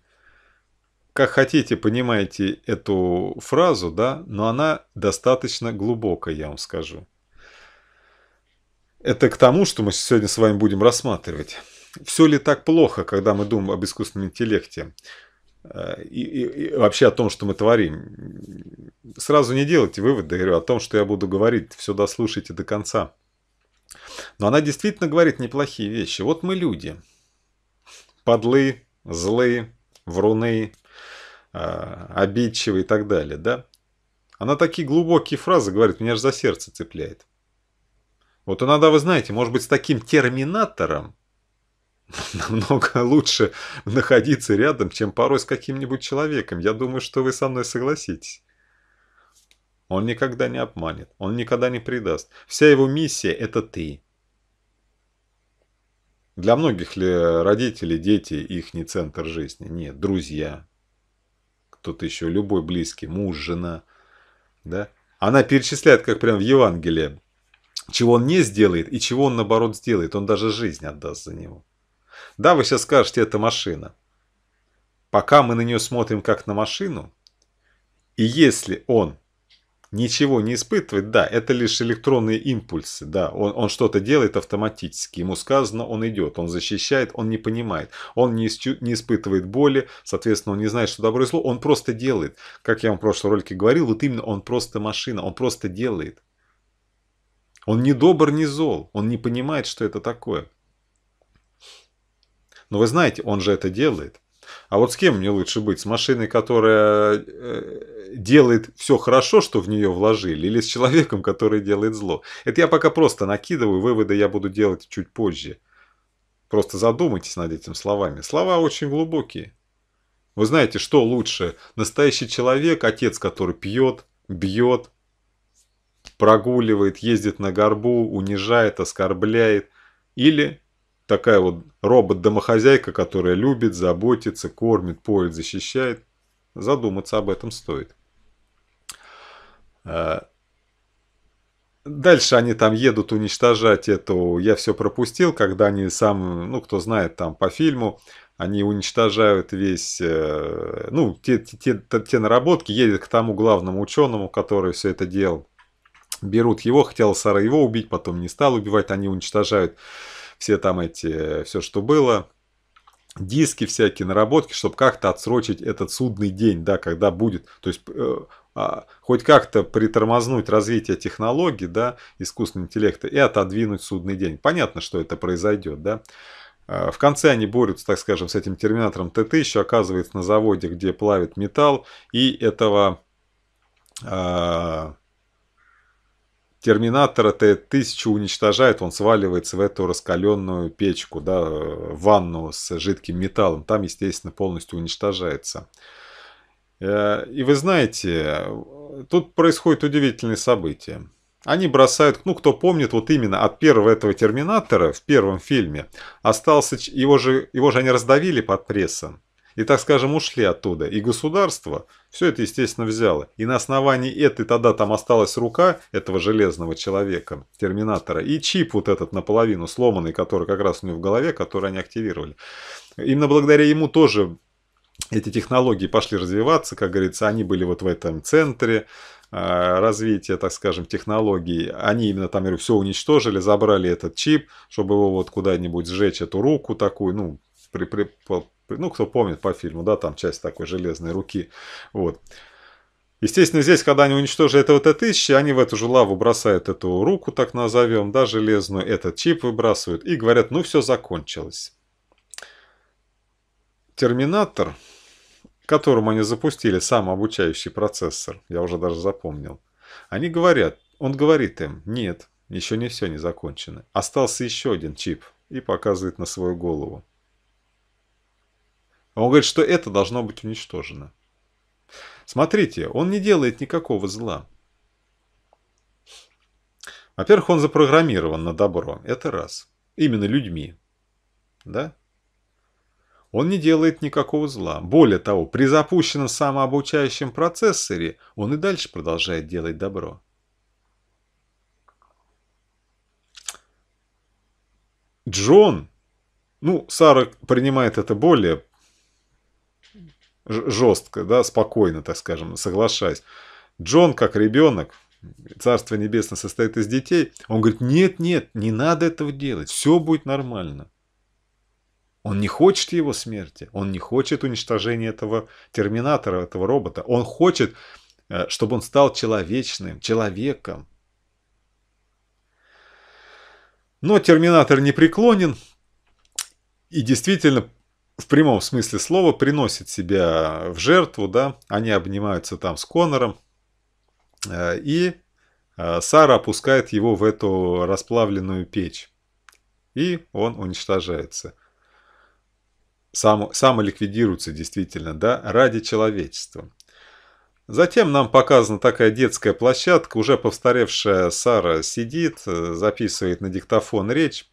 как хотите, понимаете эту фразу, да, но она достаточно глубокая, я вам скажу. Это к тому, что мы сегодня с вами будем рассматривать. Все ли так плохо, когда мы думаем об искусственном интеллекте? Э, и, и, и вообще о том, что мы творим. Сразу не делайте выводы, говорю, о том, что я буду говорить, все дослушайте до конца. Но она действительно говорит неплохие вещи. Вот мы люди. Подлые, злые, вруные. А, обидчивый и так далее, да? Она такие глубокие фразы говорит, меня же за сердце цепляет. Вот иногда, вы знаете, может быть, с таким терминатором намного лучше находиться рядом, чем порой с каким-нибудь человеком. Я думаю, что вы со мной согласитесь. Он никогда не обманет, он никогда не предаст. Вся его миссия – это ты. Для многих ли родители, дети их не центр жизни? Нет, друзья, кто-то еще, любой близкий, муж, жена, да. Она перечисляет, как прям в Евангелии, чего он не сделает и чего он, наоборот, сделает. Он даже жизнь отдаст за него. Да, вы сейчас скажете, это машина. Пока мы на нее смотрим как на машину, и если он ничего не испытывает, да, это лишь электронные импульсы, да, он, он что-то делает автоматически, ему сказано, он идет, он защищает, он не понимает, он не, не испытывает боли, соответственно, он не знает, что добро и зло, он просто делает. Как я вам в прошлом ролике говорил, вот именно он просто машина, он просто делает. Он не добр, не зол, он не понимает, что это такое. Но вы знаете, он же это делает. А вот с кем мне лучше быть? С машиной, которая э, делает все хорошо, что в нее вложили, или с человеком, который делает зло. Это я пока просто накидываю, выводы я буду делать чуть позже. Просто задумайтесь над этими словами. Слова очень глубокие. Вы знаете, что лучше? Настоящий человек, отец, который пьет, бьет, прогуливает, ездит на горбу, унижает, оскорбляет. Или такая вот робот-домохозяйка, которая любит, заботится, кормит, поет, защищает. Задуматься об этом стоит. Э, дальше они там едут уничтожать эту «Я все пропустил», когда они сам, ну, кто знает, там по фильму, они уничтожают весь, э, ну, те, те, те, те наработки, едет к тому главному ученому, который все это делал. Берут его, хотел Сара его убить, потом не стал убивать, они уничтожают все там эти, э, все, что было, диски всякие, наработки, чтобы как-то отсрочить этот судный день, да, когда будет. То есть а, хоть как-то притормознуть развитие технологий, да, искусственного интеллекта и отодвинуть судный день. Понятно, что это произойдет, да. А, в конце они борются, так скажем, с этим терминатором Т-1000, оказывается на заводе, где плавит металл, и этого э, терминатора Т-1000 уничтожает, он сваливается в эту раскаленную печку, да, ванну с жидким металлом, там, естественно, полностью уничтожается. Э, и вы знаете, тут происходит удивительные события. Они бросают, ну кто помнит, вот именно от первого этого Терминатора в первом фильме остался, его же, его же они раздавили под прессом. И, так скажем, ушли оттуда. И государство все это, естественно, взяло. И на основании этой тогда там осталась рука этого железного человека, Терминатора, и чип вот этот наполовину сломанный, который как раз у него в голове, который они активировали. Именно благодаря ему тоже эти технологии пошли развиваться, как говорится, они были вот в этом центре а, развития, так скажем, технологий. Они именно там, говорю, все уничтожили, забрали этот чип, чтобы его вот куда-нибудь сжечь, эту руку такую, ну, при, при, при, ну, кто помнит по фильму, да, там часть такой железной руки, вот. Естественно, здесь, когда они уничтожили это вот это тысячи, они в эту же лаву бросают эту руку, так назовем, да, железную, этот чип выбрасывают и говорят, ну, все закончилось терминатор, которым они запустили сам обучающий процессор, я уже даже запомнил, они говорят, он говорит им, нет, еще не все не закончено. Остался еще один чип и показывает на свою голову. Он говорит, что это должно быть уничтожено. Смотрите, он не делает никакого зла. Во-первых, он запрограммирован на добро. Это раз. Именно людьми. Да? Он не делает никакого зла. Более того, при запущенном самообучающем процессоре он и дальше продолжает делать добро. Джон, ну, Сара принимает это более жестко, да, спокойно, так скажем, соглашаясь. Джон, как ребенок, Царство Небесное состоит из детей, он говорит, нет, нет, не надо этого делать, все будет нормально. Он не хочет его смерти, он не хочет уничтожения этого терминатора, этого робота. Он хочет, э, чтобы он стал человечным, человеком. Но терминатор не преклонен и действительно в прямом смысле слова приносит себя в жертву, да, они обнимаются там с Конором, э, и э, Сара опускает его в эту расплавленную печь, и он уничтожается сам, самоликвидируются действительно, да, ради человечества. Затем нам показана такая детская площадка, уже повторевшая Сара сидит, э, записывает на диктофон речь.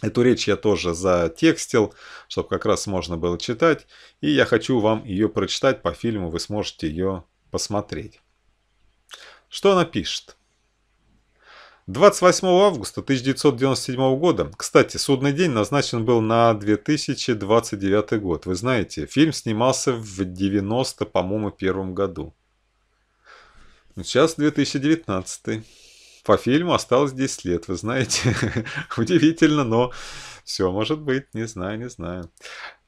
Эту речь я тоже затекстил, чтобы как раз можно было читать. И я хочу вам ее прочитать по фильму, вы сможете ее посмотреть. Что она пишет? 28 августа 1997 года, кстати, судный день назначен был на 2029 год. Вы знаете, фильм снимался в 90, по-моему, первом году. Ну, сейчас 2019. По фильму осталось 10 лет, вы знаете. Удивительно, но все может быть, не знаю, не знаю.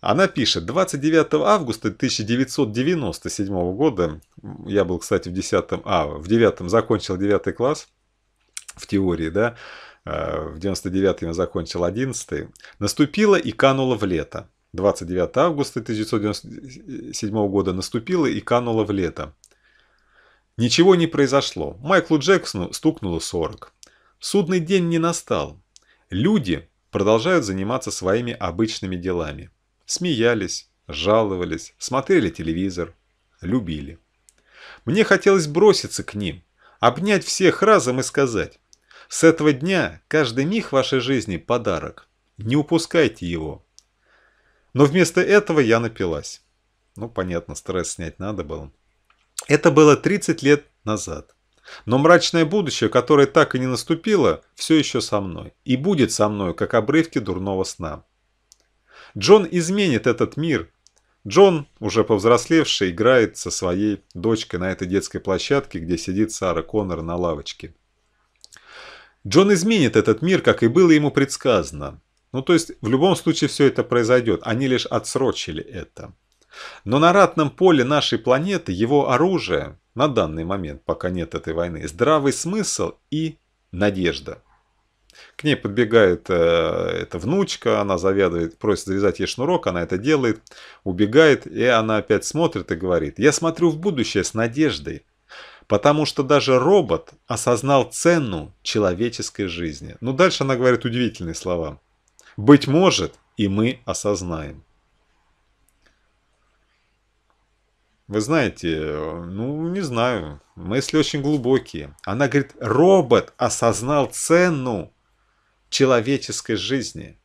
Она пишет, 29 августа 1997 года, я был, кстати, в 10, а, в 9 закончил 9 класс, в теории, да, э, в 99-м я закончил 11-й, наступило и кануло в лето. 29 августа 1997 года наступило и кануло в лето. Ничего не произошло. Майклу Джексону стукнуло 40. Судный день не настал. Люди продолжают заниматься своими обычными делами. Смеялись, жаловались, смотрели телевизор, любили. Мне хотелось броситься к ним, обнять всех разом и сказать с этого дня каждый миг вашей жизни – подарок. Не упускайте его. Но вместо этого я напилась. Ну, понятно, стресс снять надо было. Это было 30 лет назад. Но мрачное будущее, которое так и не наступило, все еще со мной. И будет со мной, как обрывки дурного сна. Джон изменит этот мир. Джон, уже повзрослевший, играет со своей дочкой на этой детской площадке, где сидит Сара Коннор на лавочке. Джон изменит этот мир, как и было ему предсказано. Ну, то есть, в любом случае все это произойдет, они лишь отсрочили это. Но на ратном поле нашей планеты его оружие, на данный момент, пока нет этой войны, здравый смысл и надежда. К ней подбегает э, эта внучка, она завязывает, просит завязать ей шнурок, она это делает, убегает, и она опять смотрит и говорит, я смотрю в будущее с надеждой потому что даже робот осознал цену человеческой жизни. Ну, дальше она говорит удивительные слова. «Быть может, и мы осознаем». Вы знаете, ну, не знаю, мысли очень глубокие. Она говорит, робот осознал цену человеческой жизни.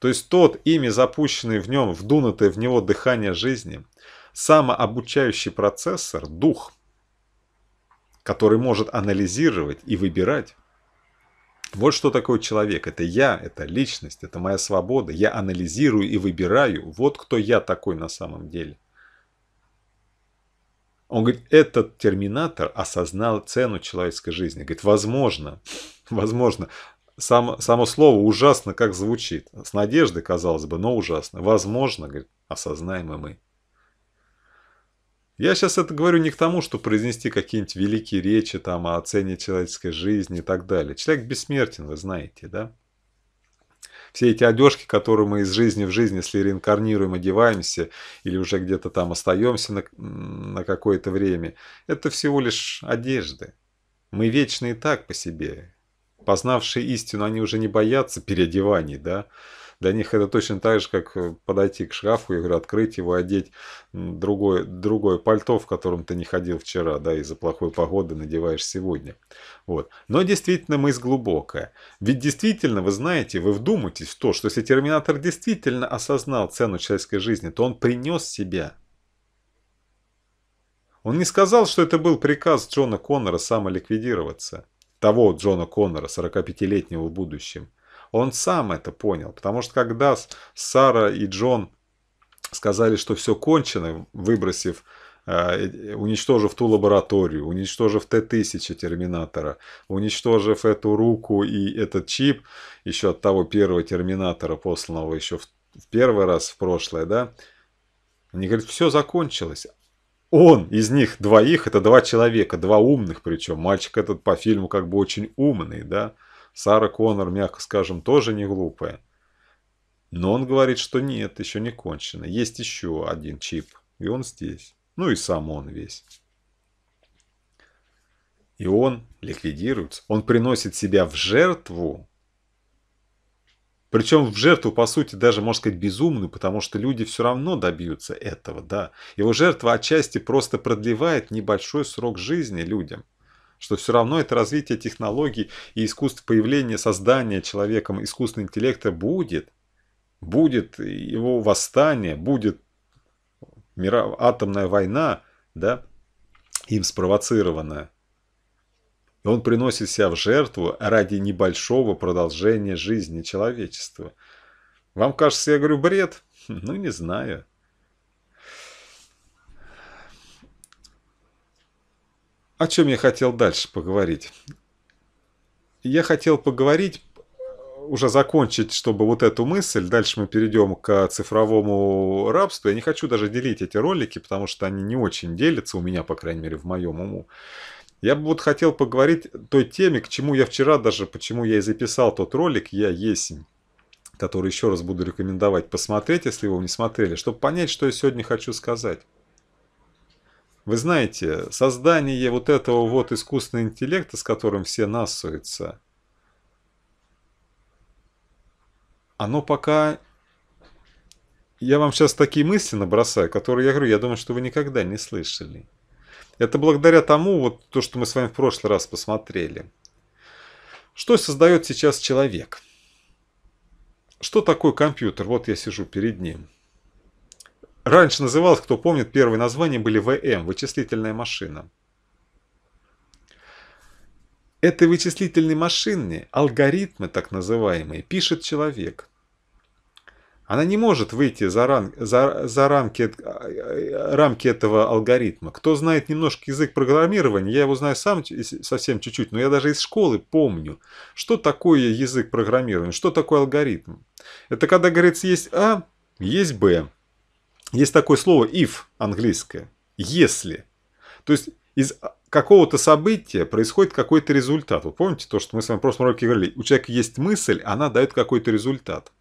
То есть тот, ими запущенный в нем, вдунутое в него дыхание жизни, самообучающий процессор, дух – который может анализировать и выбирать. Вот что такое человек. Это я, это личность, это моя свобода. Я анализирую и выбираю. Вот кто я такой на самом деле. Он говорит, этот терминатор осознал цену человеческой жизни. Говорит, возможно, возможно. Сам, само слово ужасно как звучит. С надеждой, казалось бы, но ужасно. Возможно, говорит, осознаем и мы. Я сейчас это говорю не к тому, что произнести какие-нибудь великие речи там о цене человеческой жизни и так далее. Человек бессмертен, вы знаете, да? Все эти одежки, которые мы из жизни в жизнь, если реинкарнируем, одеваемся, или уже где-то там остаемся на, на какое-то время, это всего лишь одежды. Мы вечны и так по себе. Познавшие истину, они уже не боятся переодеваний, да? Для них это точно так же, как э, подойти к шкафу, я открыть его, одеть другое, другое пальто, в котором ты не ходил вчера, да, из-за плохой погоды надеваешь сегодня. Вот. Но действительно мысль глубокая. Ведь действительно, вы знаете, вы вдумайтесь в то, что если Терминатор действительно осознал цену человеческой жизни, то он принес себя. Он не сказал, что это был приказ Джона Коннора самоликвидироваться. Того Джона Коннора, 45-летнего в будущем. Он сам это понял, потому что когда Сара и Джон сказали, что все кончено, выбросив э, э, уничтожив ту лабораторию, уничтожив Т-1000 Терминатора, уничтожив эту руку и этот чип еще от того первого Терминатора, посланного еще в, первый раз в прошлое, да, они говорят, все закончилось. Он из них двоих, это два человека, два умных причем. Мальчик этот по фильму как бы очень умный, да, Сара Коннор, мягко скажем, тоже не глупая. Но он говорит, что нет, еще не кончено. Есть еще один чип, и он здесь. Ну и сам он весь. И он ликвидируется. Он приносит себя в жертву. Причем в жертву, по сути, даже, можно сказать, безумную, потому что люди все равно добьются этого, да. Его жертва отчасти просто продлевает небольшой срок жизни людям что все равно это развитие технологий и искусство появления, создания человеком искусственного интеллекта будет. Будет его восстание, будет мира, атомная война, да, им спровоцированная. И он приносит себя в жертву ради небольшого продолжения жизни человечества. Вам кажется, я говорю бред? Ну, не знаю. О чем я хотел дальше поговорить? Я хотел поговорить, уже закончить, чтобы вот эту мысль, дальше мы перейдем к цифровому рабству. Я не хочу даже делить эти ролики, потому что они не очень делятся, у меня, по крайней мере, в моем уму. Я бы вот хотел поговорить той теме, к чему я вчера даже, почему я и записал тот ролик «Я есень», который еще раз буду рекомендовать посмотреть, если вы его не смотрели, чтобы понять, что я сегодня хочу сказать. Вы знаете, создание вот этого вот искусственного интеллекта, с которым все насуются, оно пока... Я вам сейчас такие мысли набросаю, которые, я говорю, я думаю, что вы никогда не слышали. Это благодаря тому, вот то, что мы с вами в прошлый раз посмотрели. Что создает сейчас человек? Что такое компьютер? Вот я сижу перед ним. Раньше называлось, кто помнит, первые названия были ВМ – вычислительная машина. Этой вычислительной машине алгоритмы, так называемые, пишет человек. Она не может выйти за, ран, за, за рамки, э, э, рамки этого алгоритма. Кто знает немножко язык программирования, я его знаю сам совсем чуть-чуть, но я даже из школы помню, что такое язык программирования, что такое алгоритм. Это когда, говорится, есть А, есть Б. Есть такое слово if английское. Если. То есть из какого-то события происходит какой-то результат. Вы помните то, что мы с вами в прошлом уроке говорили? У человека есть мысль, она дает какой-то результат.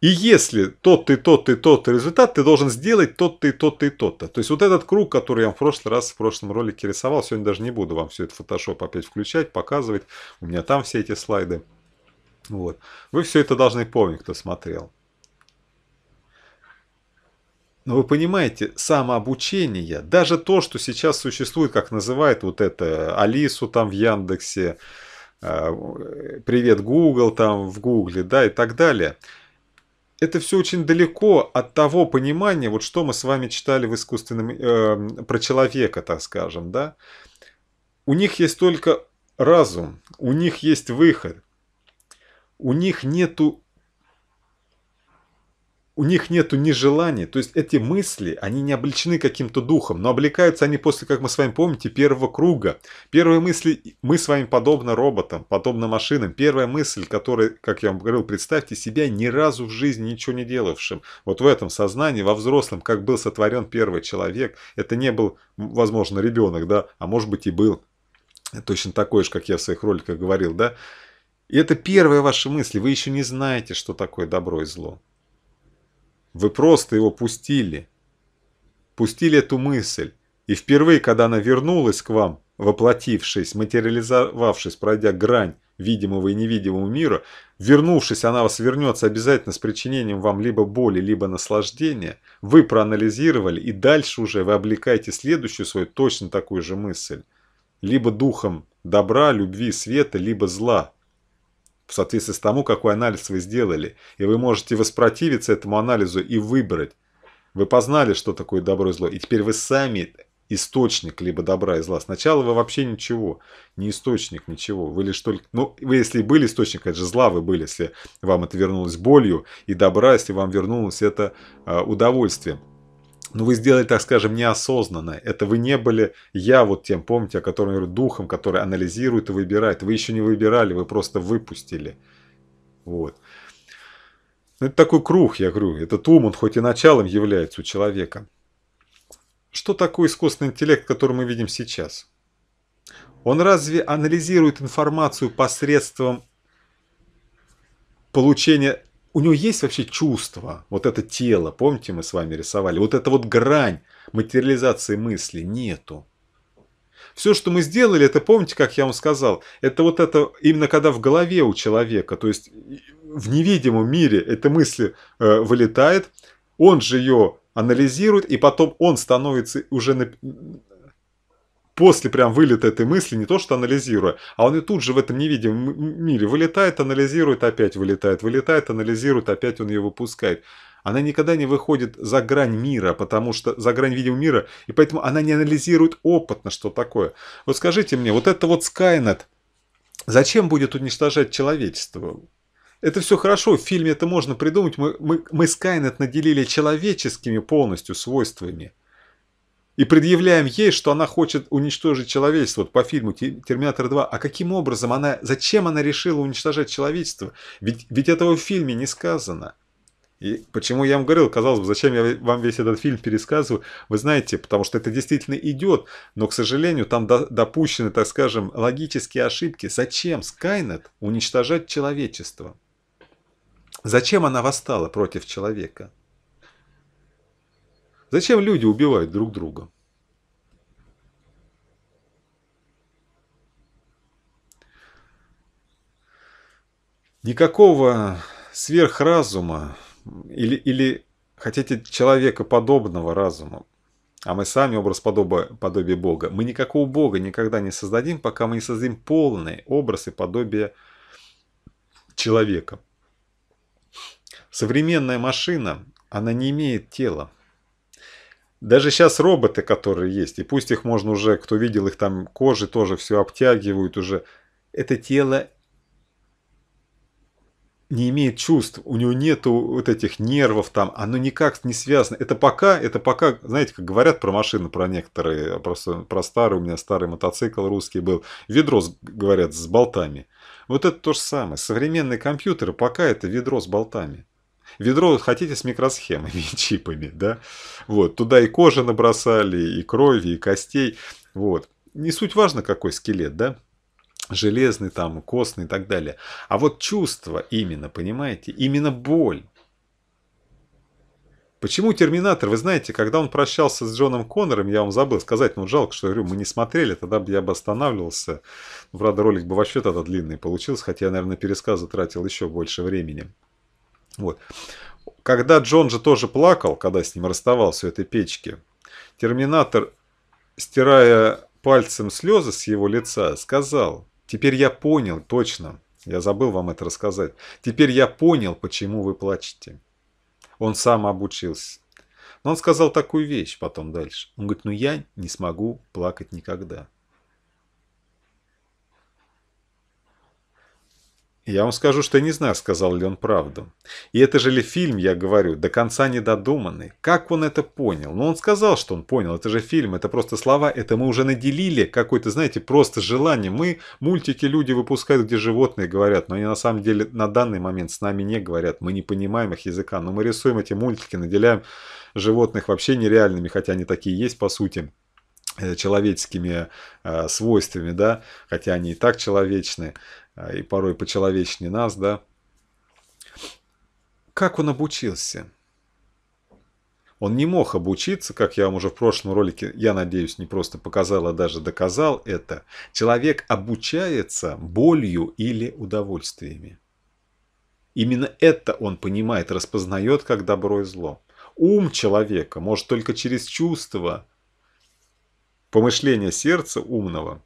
И если тот-то и тот-то и тот-то результат, ты должен сделать тот-то и тот-то и тот-то. То есть вот этот круг, который я вам в прошлый раз в прошлом ролике рисовал, сегодня даже не буду вам все это фотошоп опять включать, показывать. У меня там все эти слайды. Вот. Вы все это должны помнить, кто смотрел. Но вы понимаете, самообучение, даже то, что сейчас существует, как называет вот это Алису там в Яндексе, э, привет Google там в Гугле, да, и так далее. Это все очень далеко от того понимания, вот что мы с вами читали в искусственном, э, про человека, так скажем, да. У них есть только разум, у них есть выход, у них нету у них нету ни желания, то есть эти мысли, они не обличены каким-то духом, но облекаются они после, как мы с вами помните, первого круга. Первые мысли, мы с вами подобно роботам, подобно машинам. Первая мысль, которая, как я вам говорил, представьте себя ни разу в жизни ничего не делавшим. Вот в этом сознании, во взрослом, как был сотворен первый человек, это не был, возможно, ребенок, да, а может быть и был точно такой же, как я в своих роликах говорил, да. И это первые ваши мысли, вы еще не знаете, что такое добро и зло. Вы просто его пустили. Пустили эту мысль. И впервые, когда она вернулась к вам, воплотившись, материализовавшись, пройдя грань видимого и невидимого мира, вернувшись, она вас вернется обязательно с причинением вам либо боли, либо наслаждения, вы проанализировали, и дальше уже вы облекаете следующую свою точно такую же мысль. Либо духом добра, любви, света, либо зла – в соответствии с тому, какой анализ вы сделали, и вы можете воспротивиться этому анализу и выбрать. Вы познали, что такое добро и зло, и теперь вы сами источник либо добра и зла. Сначала вы вообще ничего, не источник ничего. Вы лишь только... Ну, вы если были источник, это же зла вы были, если вам это вернулось болью, и добра, если вам вернулось это э, удовольствием но ну, вы сделали, так скажем, неосознанно. Это вы не были я вот тем, помните, о котором я говорю, духом, который анализирует и выбирает. Вы еще не выбирали, вы просто выпустили. Вот. Ну, это такой круг, я говорю. Этот ум, он хоть и началом является у человека. Что такое искусственный интеллект, который мы видим сейчас? Он разве анализирует информацию посредством получения у него есть вообще чувство, вот это тело, помните, мы с вами рисовали, вот эта вот грань материализации мысли нету. Все, что мы сделали, это помните, как я вам сказал, это вот это именно когда в голове у человека, то есть в невидимом мире эта мысль э, вылетает, он же ее анализирует, и потом он становится уже после прям вылета этой мысли, не то что анализируя, а он и тут же в этом невидимом мире вылетает, анализирует, опять вылетает, вылетает, анализирует, опять он ее выпускает. Она никогда не выходит за грань мира, потому что за грань видимого мира, и поэтому она не анализирует опытно, что такое. Вот скажите мне, вот это вот Скайнет, зачем будет уничтожать человечество? Это все хорошо, в фильме это можно придумать. Мы, мы, мы Скайнет наделили человеческими полностью свойствами – и предъявляем ей, что она хочет уничтожить человечество вот по фильму «Терминатор 2». А каким образом она, зачем она решила уничтожать человечество? Ведь, ведь этого в фильме не сказано. И почему я вам говорил, казалось бы, зачем я вам весь этот фильм пересказываю, вы знаете, потому что это действительно идет, но, к сожалению, там до, допущены, так скажем, логические ошибки. Зачем Скайнет уничтожать человечество? Зачем она восстала против человека? Зачем люди убивают друг друга? Никакого сверхразума или, или хотите человека подобного разума, а мы сами образ подобия, Бога. Мы никакого Бога никогда не создадим, пока мы не создадим полный образ и подобие человека. Современная машина, она не имеет тела. Даже сейчас роботы, которые есть, и пусть их можно уже, кто видел их там кожи, тоже все обтягивают уже. Это тело не имеет чувств, у него нету вот этих нервов там, оно никак не связано. Это пока, это пока, знаете, как говорят про машины, про некоторые, а просто про старый, у меня старый мотоцикл русский был, ведро, говорят, с болтами. Вот это то же самое. Современные компьютеры пока это ведро с болтами. Ведро хотите с микросхемами и чипами, да? Вот, туда и кожи набросали, и крови, и костей, вот. Не суть важно, какой скелет, да? Железный там, костный и так далее. А вот чувство именно, понимаете? Именно боль. Почему Терминатор, вы знаете, когда он прощался с Джоном Коннором, я вам забыл сказать, но ну, жалко, что говорю, мы не смотрели, тогда бы я бы останавливался. Ну, правда, ролик бы вообще тогда длинный получился, хотя я, наверное, на пересказы тратил еще больше времени. Вот. Когда Джон же тоже плакал, когда с ним расставался у этой печки, Терминатор, стирая пальцем слезы с его лица, сказал, «Теперь я понял точно, я забыл вам это рассказать, теперь я понял, почему вы плачете». Он сам обучился. Но он сказал такую вещь потом дальше. Он говорит, ну я не смогу плакать никогда. Я вам скажу, что не знаю, сказал ли он правду. И это же ли фильм, я говорю, до конца недодуманный. Как он это понял? Ну, он сказал, что он понял. Это же фильм, это просто слова. Это мы уже наделили какое-то, знаете, просто желание. Мы мультики люди выпускают, где животные говорят, но они на самом деле на данный момент с нами не говорят. Мы не понимаем их языка, но мы рисуем эти мультики, наделяем животных вообще нереальными, хотя они такие есть по сути э, человеческими э, свойствами, да, хотя они и так человечны. А, и порой почеловечнее нас, да. Как он обучился? Он не мог обучиться, как я вам уже в прошлом ролике, я надеюсь, не просто показал, а даже доказал это. Человек обучается болью или удовольствиями. Именно это он понимает, распознает как добро и зло. Ум человека может только через чувства, помышления сердца умного,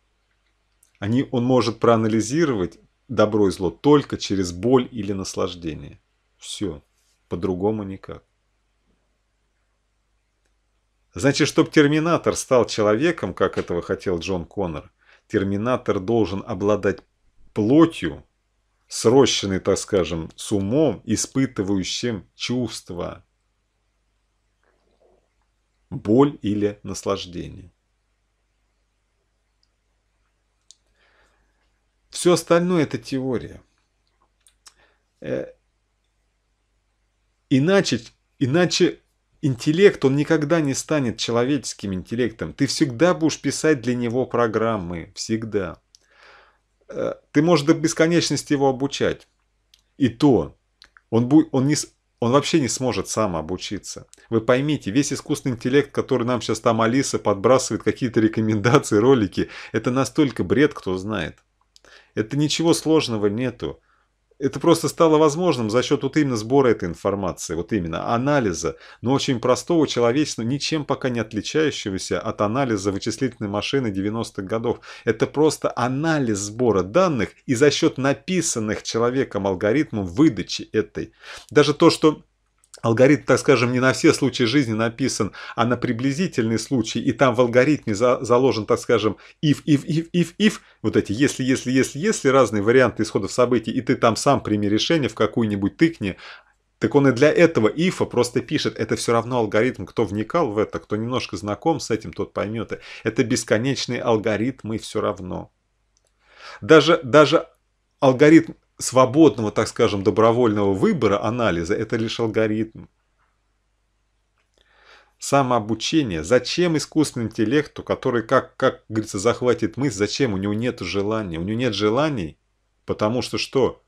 они, он может проанализировать добро и зло только через боль или наслаждение. Все. По-другому никак. Значит, чтобы Терминатор стал человеком, как этого хотел Джон Коннор, Терминатор должен обладать плотью, срощенной, так скажем, с умом, испытывающим чувства, боль или наслаждение. Все остальное это теория. Э, иначе, иначе интеллект, он никогда не станет человеческим интеллектом. Ты всегда будешь писать для него программы, всегда. Э, ты можешь до бесконечности его обучать. И то, он, будет, он, не, он вообще не сможет сам обучиться. Вы поймите, весь искусственный интеллект, который нам сейчас там Алиса подбрасывает какие-то рекомендации, ролики, это настолько бред, кто знает. Это ничего сложного нету. Это просто стало возможным за счет вот именно сбора этой информации, вот именно анализа, но очень простого человечного, ничем пока не отличающегося от анализа вычислительной машины 90-х годов. Это просто анализ сбора данных и за счет написанных человеком алгоритмов выдачи этой. Даже то, что Алгоритм, так скажем, не на все случаи жизни написан, а на приблизительный случай, и там в алгоритме за, заложен, так скажем, if, if, if, if, if, вот эти если, если, если, если, разные варианты исходов событий, и ты там сам прими решение в какую-нибудь тыкни, так он и для этого ифа просто пишет. Это все равно алгоритм. Кто вникал в это, кто немножко знаком с этим, тот поймет. Это бесконечные алгоритмы все равно. Даже, даже алгоритм свободного, так скажем, добровольного выбора анализа – это лишь алгоритм. Самообучение. Зачем искусственному интеллекту, который, как, как говорится, захватит мысль, зачем? У него нет желания. У него нет желаний, потому что что?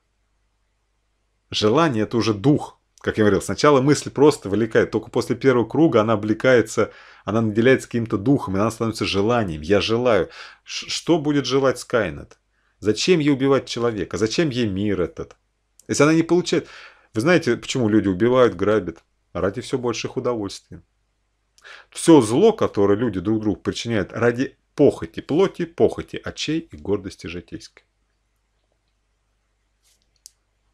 Желание – это уже дух, как я говорил. Сначала мысль просто вылетает, только после первого круга она облекается, она наделяется каким-то духом, и она становится желанием. Я желаю. Ш что будет желать Скайнет? Зачем ей убивать человека? Зачем ей мир этот? Если она не получает... Вы знаете, почему люди убивают, грабят? Ради все больших удовольствий. Все зло, которое люди друг другу причиняют, ради похоти плоти, похоти очей и гордости житейской.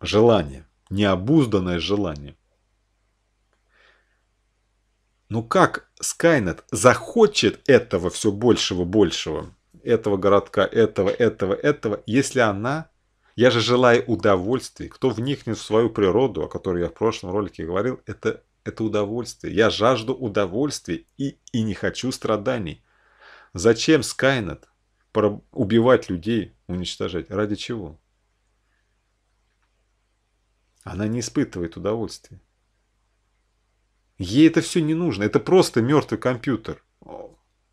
Желание. Необузданное желание. Ну как Скайнет захочет этого все большего-большего? этого городка, этого, этого, этого, если она, я же желаю удовольствий, кто вникнет в свою природу, о которой я в прошлом ролике говорил, это, это удовольствие. Я жажду удовольствий и, и не хочу страданий. Зачем Скайнет убивать людей, уничтожать? Ради чего? Она не испытывает удовольствия. Ей это все не нужно. Это просто мертвый компьютер.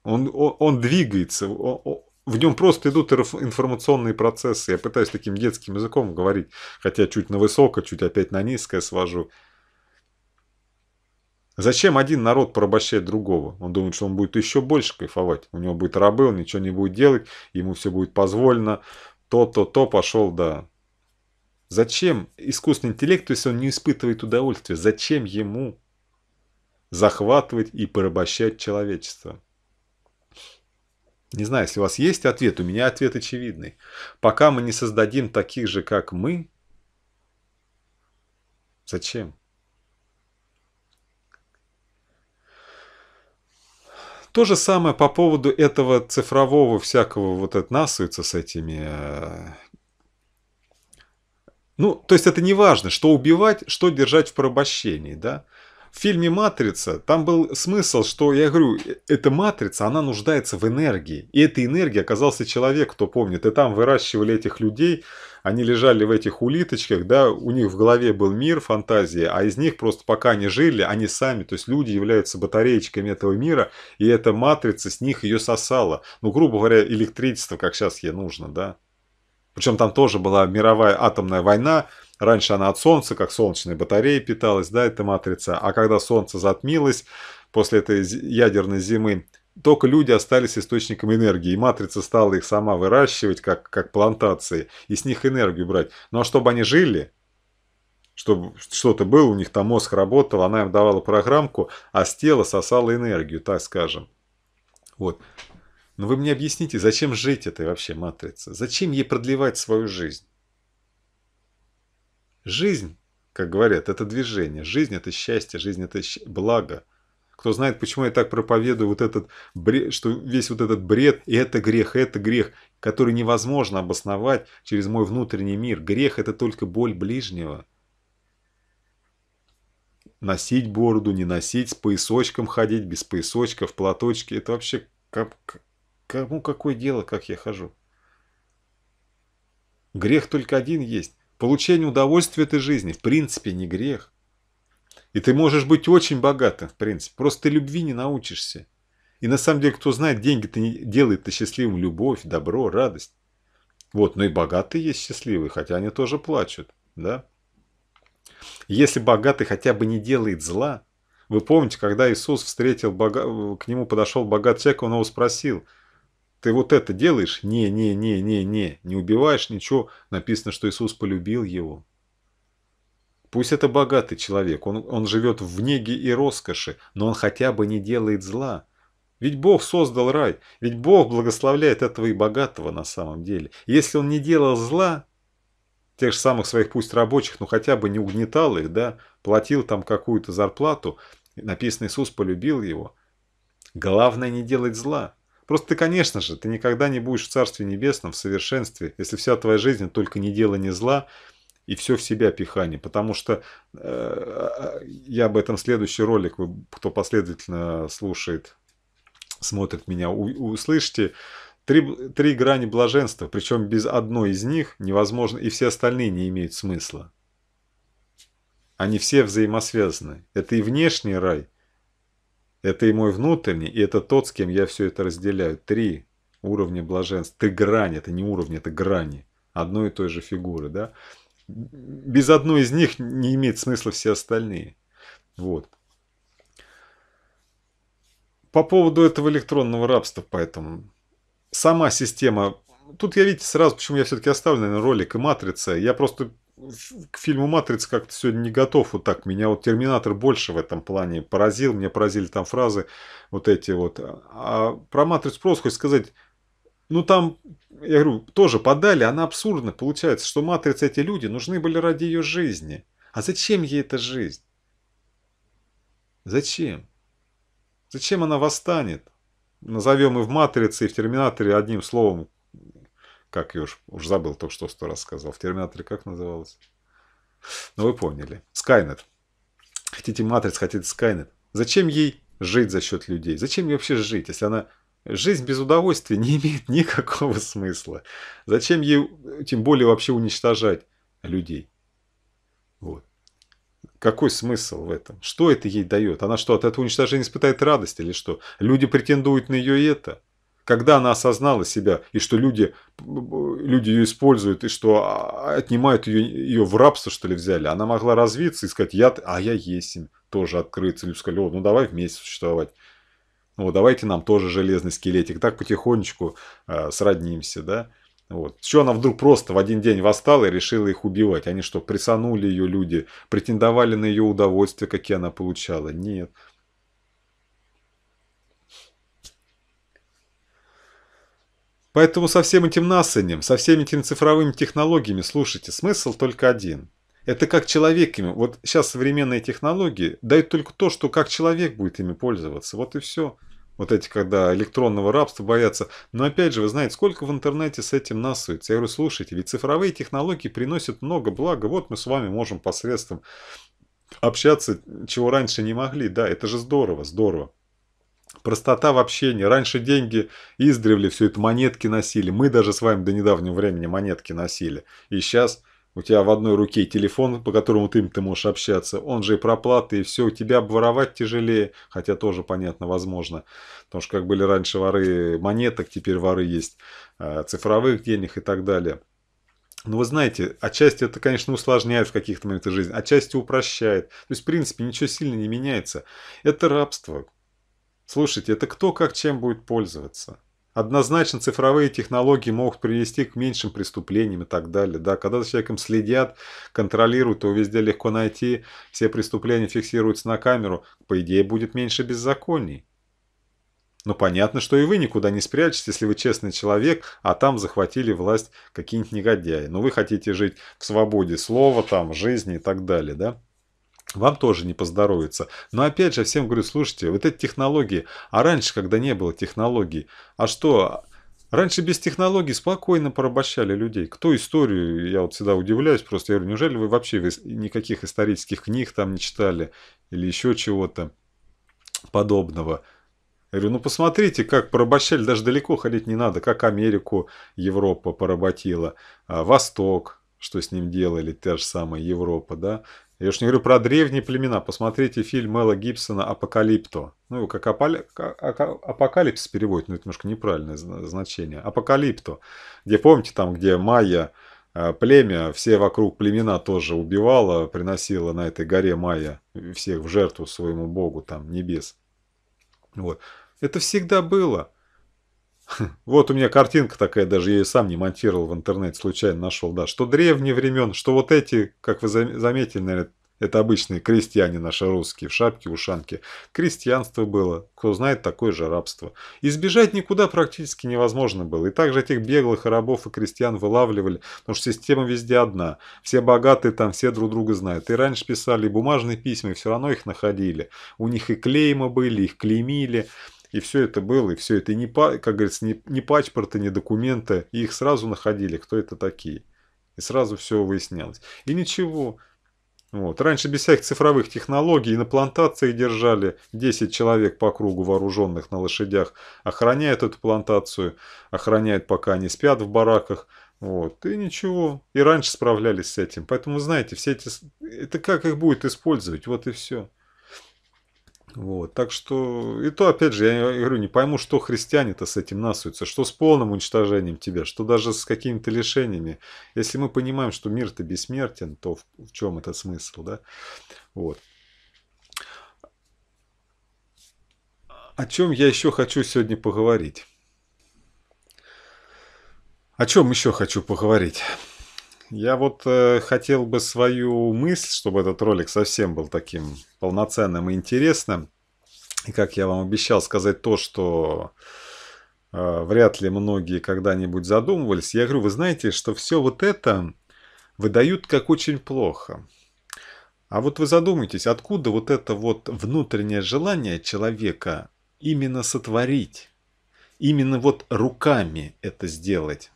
Он, он, он двигается, он, в нем просто идут информационные процессы. Я пытаюсь таким детским языком говорить, хотя чуть на высокое, чуть опять на низкое свожу. Зачем один народ порабощает другого? Он думает, что он будет еще больше кайфовать. У него будет рабы, он ничего не будет делать, ему все будет позволено. То-то-то пошел, да. Зачем искусственный интеллект, если он не испытывает удовольствия? Зачем ему захватывать и порабощать человечество? Не знаю, если у вас есть ответ, у меня ответ очевидный. Пока мы не создадим таких же, как мы, зачем? То же самое по поводу этого цифрового всякого вот это насуется с этими... Э, ну, то есть это не важно, что убивать, что держать в порабощении, да? в фильме «Матрица» там был смысл, что я говорю, эта «Матрица», она нуждается в энергии. И этой энергии оказался человек, кто помнит. И там выращивали этих людей, они лежали в этих улиточках, да, у них в голове был мир, фантазия, а из них просто пока они жили, они сами, то есть люди являются батареечками этого мира, и эта матрица с них ее сосала. Ну, грубо говоря, электричество, как сейчас ей нужно, да. Причем там тоже была мировая атомная война, Раньше она от солнца, как солнечные батареи питалась, да, эта матрица. А когда солнце затмилось после этой ядерной зимы, только люди остались источником энергии, и матрица стала их сама выращивать, как, как плантации, и с них энергию брать. Но ну, а чтобы они жили, чтобы что-то было, у них там мозг работал, она им давала программку, а с тела сосала энергию, так скажем. Вот. Но ну, вы мне объясните, зачем жить этой вообще матрице? Зачем ей продлевать свою жизнь? Жизнь, как говорят, это движение. Жизнь – это счастье, жизнь – это благо. Кто знает, почему я так проповедую вот этот бред, что весь вот этот бред, и это грех, и это грех, который невозможно обосновать через мой внутренний мир. Грех – это только боль ближнего. Носить бороду, не носить, с поясочком ходить, без поясочка, в платочке – это вообще как, кому какое дело, как я хожу? Грех только один есть Получение удовольствия этой жизни в принципе не грех. И ты можешь быть очень богатым, в принципе. Просто ты любви не научишься. И на самом деле, кто знает, деньги-то делает-то счастливым любовь, добро, радость. Вот, но и богатые есть счастливые, хотя они тоже плачут, да? Если богатый хотя бы не делает зла, вы помните, когда Иисус встретил, бога... к нему подошел богатый человек, он его спросил – ты вот это делаешь? Не, не, не, не, не. Не убиваешь ничего. Написано, что Иисус полюбил его. Пусть это богатый человек, он, он живет в неге и роскоши, но он хотя бы не делает зла. Ведь Бог создал рай, ведь Бог благословляет этого и богатого на самом деле. Если он не делал зла, тех же самых своих пусть рабочих, но хотя бы не угнетал их, да, платил там какую-то зарплату, написано Иисус полюбил его. Главное не делать зла. Просто ты, конечно же, ты никогда не будешь в Царстве Небесном в совершенстве, если вся твоя жизнь только не дело, не зла, и все в себя пихание. Потому что э, а, а, я об этом следующий ролик, вы, кто последовательно слушает, смотрит меня, у, услышите. Три, три грани блаженства, причем без одной из них невозможно, и все остальные не имеют смысла. Они все взаимосвязаны. Это и внешний рай – это и мой внутренний, и это тот, с кем я все это разделяю. Три уровня блаженств, Ты грань, это не уровни, это грани одной и той же фигуры. Да? Без одной из них не имеет смысла все остальные. Вот. По поводу этого электронного рабства, поэтому сама система... Тут я, видите, сразу, почему я все-таки оставлю, наверное, ролик и матрица. Я просто к фильму «Матрица» как-то сегодня не готов вот так. Меня вот «Терминатор» больше в этом плане поразил. Меня поразили там фразы вот эти вот. А про «Матрицу» просто хочу сказать, ну там, я говорю, тоже подали, она абсурдна. Получается, что «Матрица» эти люди нужны были ради ее жизни. А зачем ей эта жизнь? Зачем? Зачем она восстанет? Назовем и в «Матрице», и в «Терминаторе» одним словом как я уж, уж забыл, только что сто раз сказал. В Терминаторе как называлось? Но ну, вы поняли. Скайнет. Хотите Матриц, хотите Скайнет. Зачем ей жить за счет людей? Зачем ей вообще жить, если она... Жизнь без удовольствия не имеет никакого смысла. Зачем ей, тем более, вообще уничтожать людей? Вот. Какой смысл в этом? Что это ей дает? Она что, от этого уничтожения испытает радость или что? Люди претендуют на ее это? когда она осознала себя, и что люди, люди ее используют, и что отнимают ее, ее в рабство, что ли, взяли, она могла развиться и сказать, я, а я есен, тоже открыться. Люди сказали, ну давай вместе существовать. Ну, давайте нам тоже железный скелетик. Так потихонечку э, сроднимся, да. Вот. все она вдруг просто в один день восстала и решила их убивать? Они что, прессанули ее люди, претендовали на ее удовольствие, какие она получала? Нет. Поэтому со всем этим насанем, со всеми этими цифровыми технологиями, слушайте, смысл только один. Это как человек ими. Вот сейчас современные технологии дают только то, что как человек будет ими пользоваться. Вот и все. Вот эти, когда электронного рабства боятся. Но опять же, вы знаете, сколько в интернете с этим насуется. Я говорю, слушайте, ведь цифровые технологии приносят много блага. Вот мы с вами можем посредством общаться, чего раньше не могли. Да, это же здорово, здорово. Простота в общении. Раньше деньги издревле все это монетки носили. Мы даже с вами до недавнего времени монетки носили. И сейчас у тебя в одной руке телефон, по которому ты, ты можешь общаться. Он же и проплаты, и все. У тебя обворовать тяжелее. Хотя тоже, понятно, возможно. Потому что как были раньше воры монеток, теперь воры есть э, цифровых денег и так далее. Но ну, вы знаете, отчасти это, конечно, усложняет в каких-то моментах жизни, отчасти упрощает. То есть, в принципе, ничего сильно не меняется. Это рабство. Слушайте, это кто как чем будет пользоваться? Однозначно цифровые технологии могут привести к меньшим преступлениям и так далее. Да, когда за человеком следят, контролируют, его везде легко найти, все преступления фиксируются на камеру, по идее будет меньше беззаконий. Но понятно, что и вы никуда не спрячетесь, если вы честный человек, а там захватили власть какие-нибудь негодяи. Но ну, вы хотите жить в свободе слова, там, жизни и так далее, да? вам тоже не поздоровится. Но опять же, всем говорю, слушайте, вот эти технологии, а раньше, когда не было технологий, а что, Раньше без технологий спокойно порабощали людей. Кто историю, я вот всегда удивляюсь, просто я говорю, неужели вы вообще никаких исторических книг там не читали или еще чего-то подобного? Я говорю, ну посмотрите, как порабощали, даже далеко ходить не надо, как Америку Европа поработила, а Восток, что с ним делали, та же самая Европа, да, я уж не говорю про древние племена. Посмотрите фильм Мэла Гибсона «Апокалипто». Ну, как апали... апокалипсис переводит, но это немножко неправильное значение. «Апокалипто», где, помните, там, где майя э, племя, все вокруг племена тоже убивала, приносила на этой горе майя всех в жертву своему богу, там, небес. Вот. Это всегда было. Вот у меня картинка такая, даже я ее сам не монтировал в интернет, случайно нашел, да, что древние времен, что вот эти, как вы заметили, наверное, это обычные крестьяне наши русские, в шапке, ушанке. Крестьянство было, кто знает, такое же рабство. Избежать никуда практически невозможно было. И также этих беглых рабов и крестьян вылавливали, потому что система везде одна. Все богатые там, все друг друга знают. И раньше писали бумажные письма, и все равно их находили. У них и клейма были, их клеймили. И все это было, и все это, и не, как говорится, не, не паспорты, документы. И их сразу находили, кто это такие. И сразу все выяснялось. И ничего. Вот. Раньше без всяких цифровых технологий на плантации держали 10 человек по кругу вооруженных на лошадях. Охраняют эту плантацию, охраняют пока они спят в бараках. Вот. И ничего. И раньше справлялись с этим. Поэтому, знаете, все эти... Это как их будет использовать, вот и все. Вот, так что, и то, опять же, я, я говорю, не пойму, что христиане-то с этим насуются, что с полным уничтожением тебя, что даже с какими-то лишениями. Если мы понимаем, что мир-то бессмертен, то в, в чем этот смысл, да? Вот. О чем я еще хочу сегодня поговорить? О чем еще хочу поговорить? Я вот э, хотел бы свою мысль, чтобы этот ролик совсем был таким полноценным и интересным. И как я вам обещал сказать то, что э, вряд ли многие когда-нибудь задумывались. Я говорю, вы знаете, что все вот это выдают как очень плохо. А вот вы задумайтесь, откуда вот это вот внутреннее желание человека именно сотворить, именно вот руками это сделать.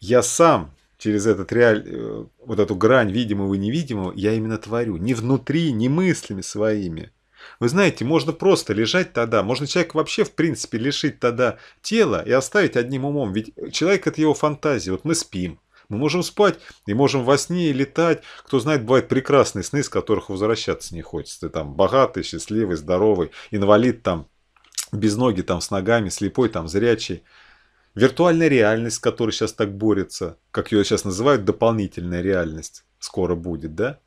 я сам через этот реаль... Э, вот эту грань видимого и невидимого я именно творю. Не внутри, не мыслями своими. Вы знаете, можно просто лежать тогда, можно человек вообще в принципе лишить тогда тела и оставить одним умом. Ведь человек – это его фантазия. Вот мы спим, мы можем спать и можем во сне летать. Кто знает, бывают прекрасные сны, с которых возвращаться не хочется. Ты там богатый, счастливый, здоровый, инвалид там, без ноги там, с ногами, слепой там, зрячий – Виртуальная реальность, с которой сейчас так борется, как ее сейчас называют, дополнительная реальность, скоро будет, да?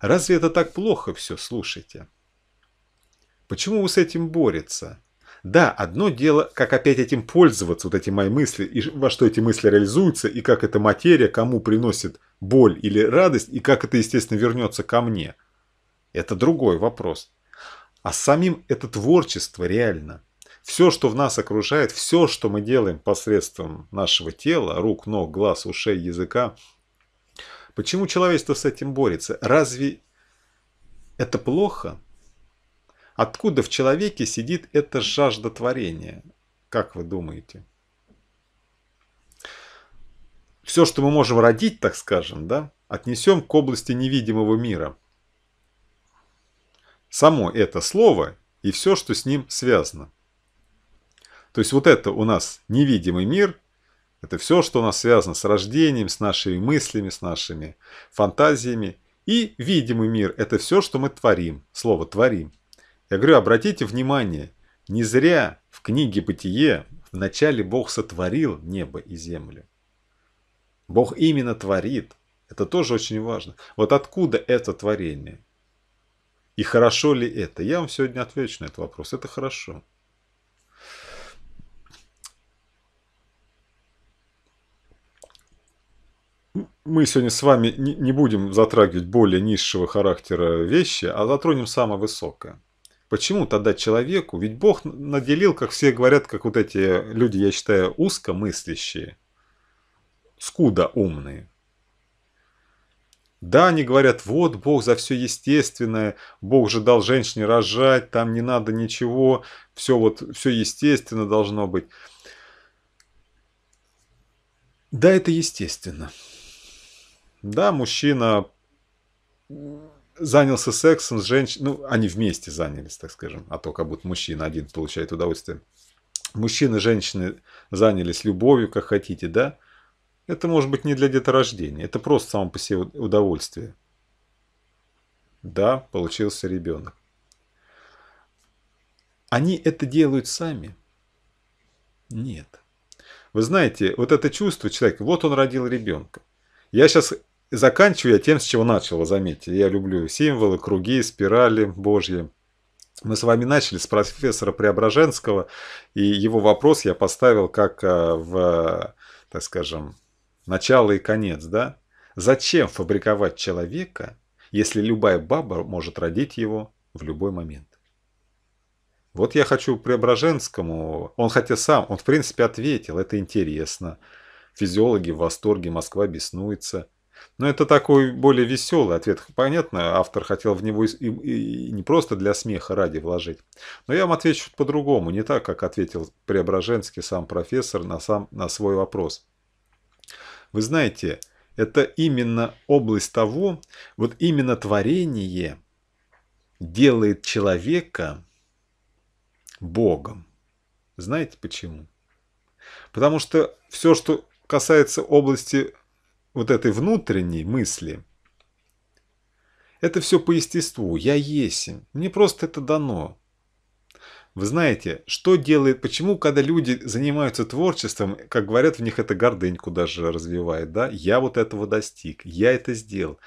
Разве это так плохо все, слушайте? Почему вы с этим борется? Да, одно дело, как опять этим пользоваться, вот эти мои мысли, и во что эти мысли реализуются, и как эта материя кому приносит боль или радость, и как это, естественно, вернется ко мне. Это другой вопрос. А самим это творчество реально – все, что в нас окружает, все, что мы делаем посредством нашего тела, рук, ног, глаз, ушей, языка. Почему человечество с этим борется? Разве это плохо? Откуда в человеке сидит эта жажда творения? Как вы думаете? Все, что мы можем родить, так скажем, да, отнесем к области невидимого мира. Само это слово и все, что с ним связано. То есть вот это у нас невидимый мир, это все, что у нас связано с рождением, с нашими мыслями, с нашими фантазиями. И видимый мир – это все, что мы творим. Слово «творим». Я говорю, обратите внимание, не зря в книге «Бытие» вначале Бог сотворил небо и землю. Бог именно творит. Это тоже очень важно. Вот откуда это творение? И хорошо ли это? Я вам сегодня отвечу на этот вопрос. Это хорошо. мы сегодня с вами не будем затрагивать более низшего характера вещи, а затронем самое высокое. Почему тогда человеку, ведь Бог наделил, как все говорят, как вот эти люди, я считаю, узкомыслящие, скуда умные. Да, они говорят, вот Бог за все естественное, Бог же дал женщине рожать, там не надо ничего, все вот, все естественно должно быть. Да, это естественно. Да, мужчина занялся сексом с женщиной, ну, они вместе занялись, так скажем, а то как будто мужчина один получает удовольствие. Мужчины, женщины занялись любовью, как хотите, да? Это может быть не для деторождения, это просто само по себе удовольствие. Да, получился ребенок. Они это делают сами? Нет. Вы знаете, вот это чувство человека, вот он родил ребенка. Я сейчас и заканчиваю я тем, с чего начал, Заметьте, Я люблю символы, круги, спирали божьи. Мы с вами начали с профессора Преображенского, и его вопрос я поставил как э, в, так скажем, начало и конец, да? Зачем фабриковать человека, если любая баба может родить его в любой момент? Вот я хочу Преображенскому, он хотя сам, он в принципе ответил, это интересно. Физиологи в восторге, Москва беснуется – но это такой более веселый ответ. Понятно, автор хотел в него и, и, и не просто для смеха ради вложить. Но я вам отвечу по-другому, не так, как ответил Преображенский сам профессор на, сам, на свой вопрос. Вы знаете, это именно область того, вот именно творение делает человека Богом. Знаете почему? Потому что все, что касается области вот этой внутренней мысли. Это все по естеству. Я есим. Мне просто это дано. Вы знаете, что делает, почему, когда люди занимаются творчеством, как говорят, в них это гордыньку даже развивает, да? Я вот этого достиг, я это сделал.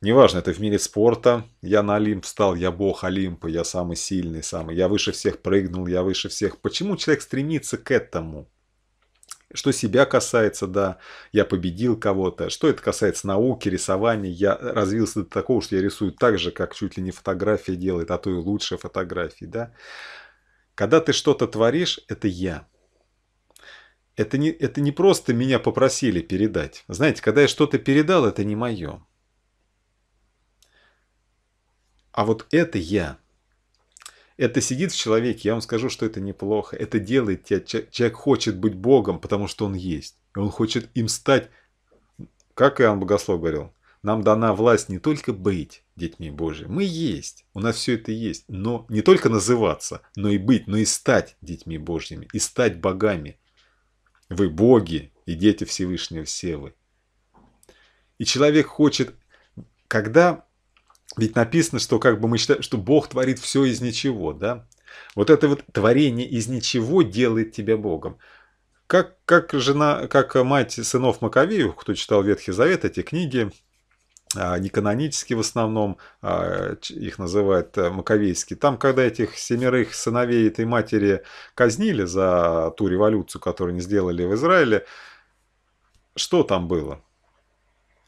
Неважно, это в мире спорта, я на Олимп встал я бог Олимпа, я самый сильный, самый, я выше всех прыгнул, я выше всех. Почему человек стремится к этому? Что себя касается, да, я победил кого-то. Что это касается науки, рисования, я развился до такого, что я рисую так же, как чуть ли не фотография делает, а то и лучше фотографии, да. Когда ты что-то творишь, это я. Это не, это не просто меня попросили передать. Знаете, когда я что-то передал, это не мое. А вот это я – это сидит в человеке, я вам скажу, что это неплохо. Это делает тебя, человек хочет быть Богом, потому что он есть. И он хочет им стать, как Иоанн Богослов говорил, нам дана власть не только быть детьми Божьими, мы есть, у нас все это есть, но не только называться, но и быть, но и стать детьми Божьими, и стать богами. Вы боги и дети Всевышнего все вы. И человек хочет, когда ведь написано, что как бы мы считаем, что Бог творит все из ничего, да? Вот это вот творение из ничего делает тебя Богом. Как, как жена, как мать сынов Маковеев, кто читал Ветхий Завет, эти книги, а, не канонические в основном, а, их называют э, маковейские. Там, когда этих семерых сыновей этой матери казнили за ту революцию, которую они сделали в Израиле, что там было?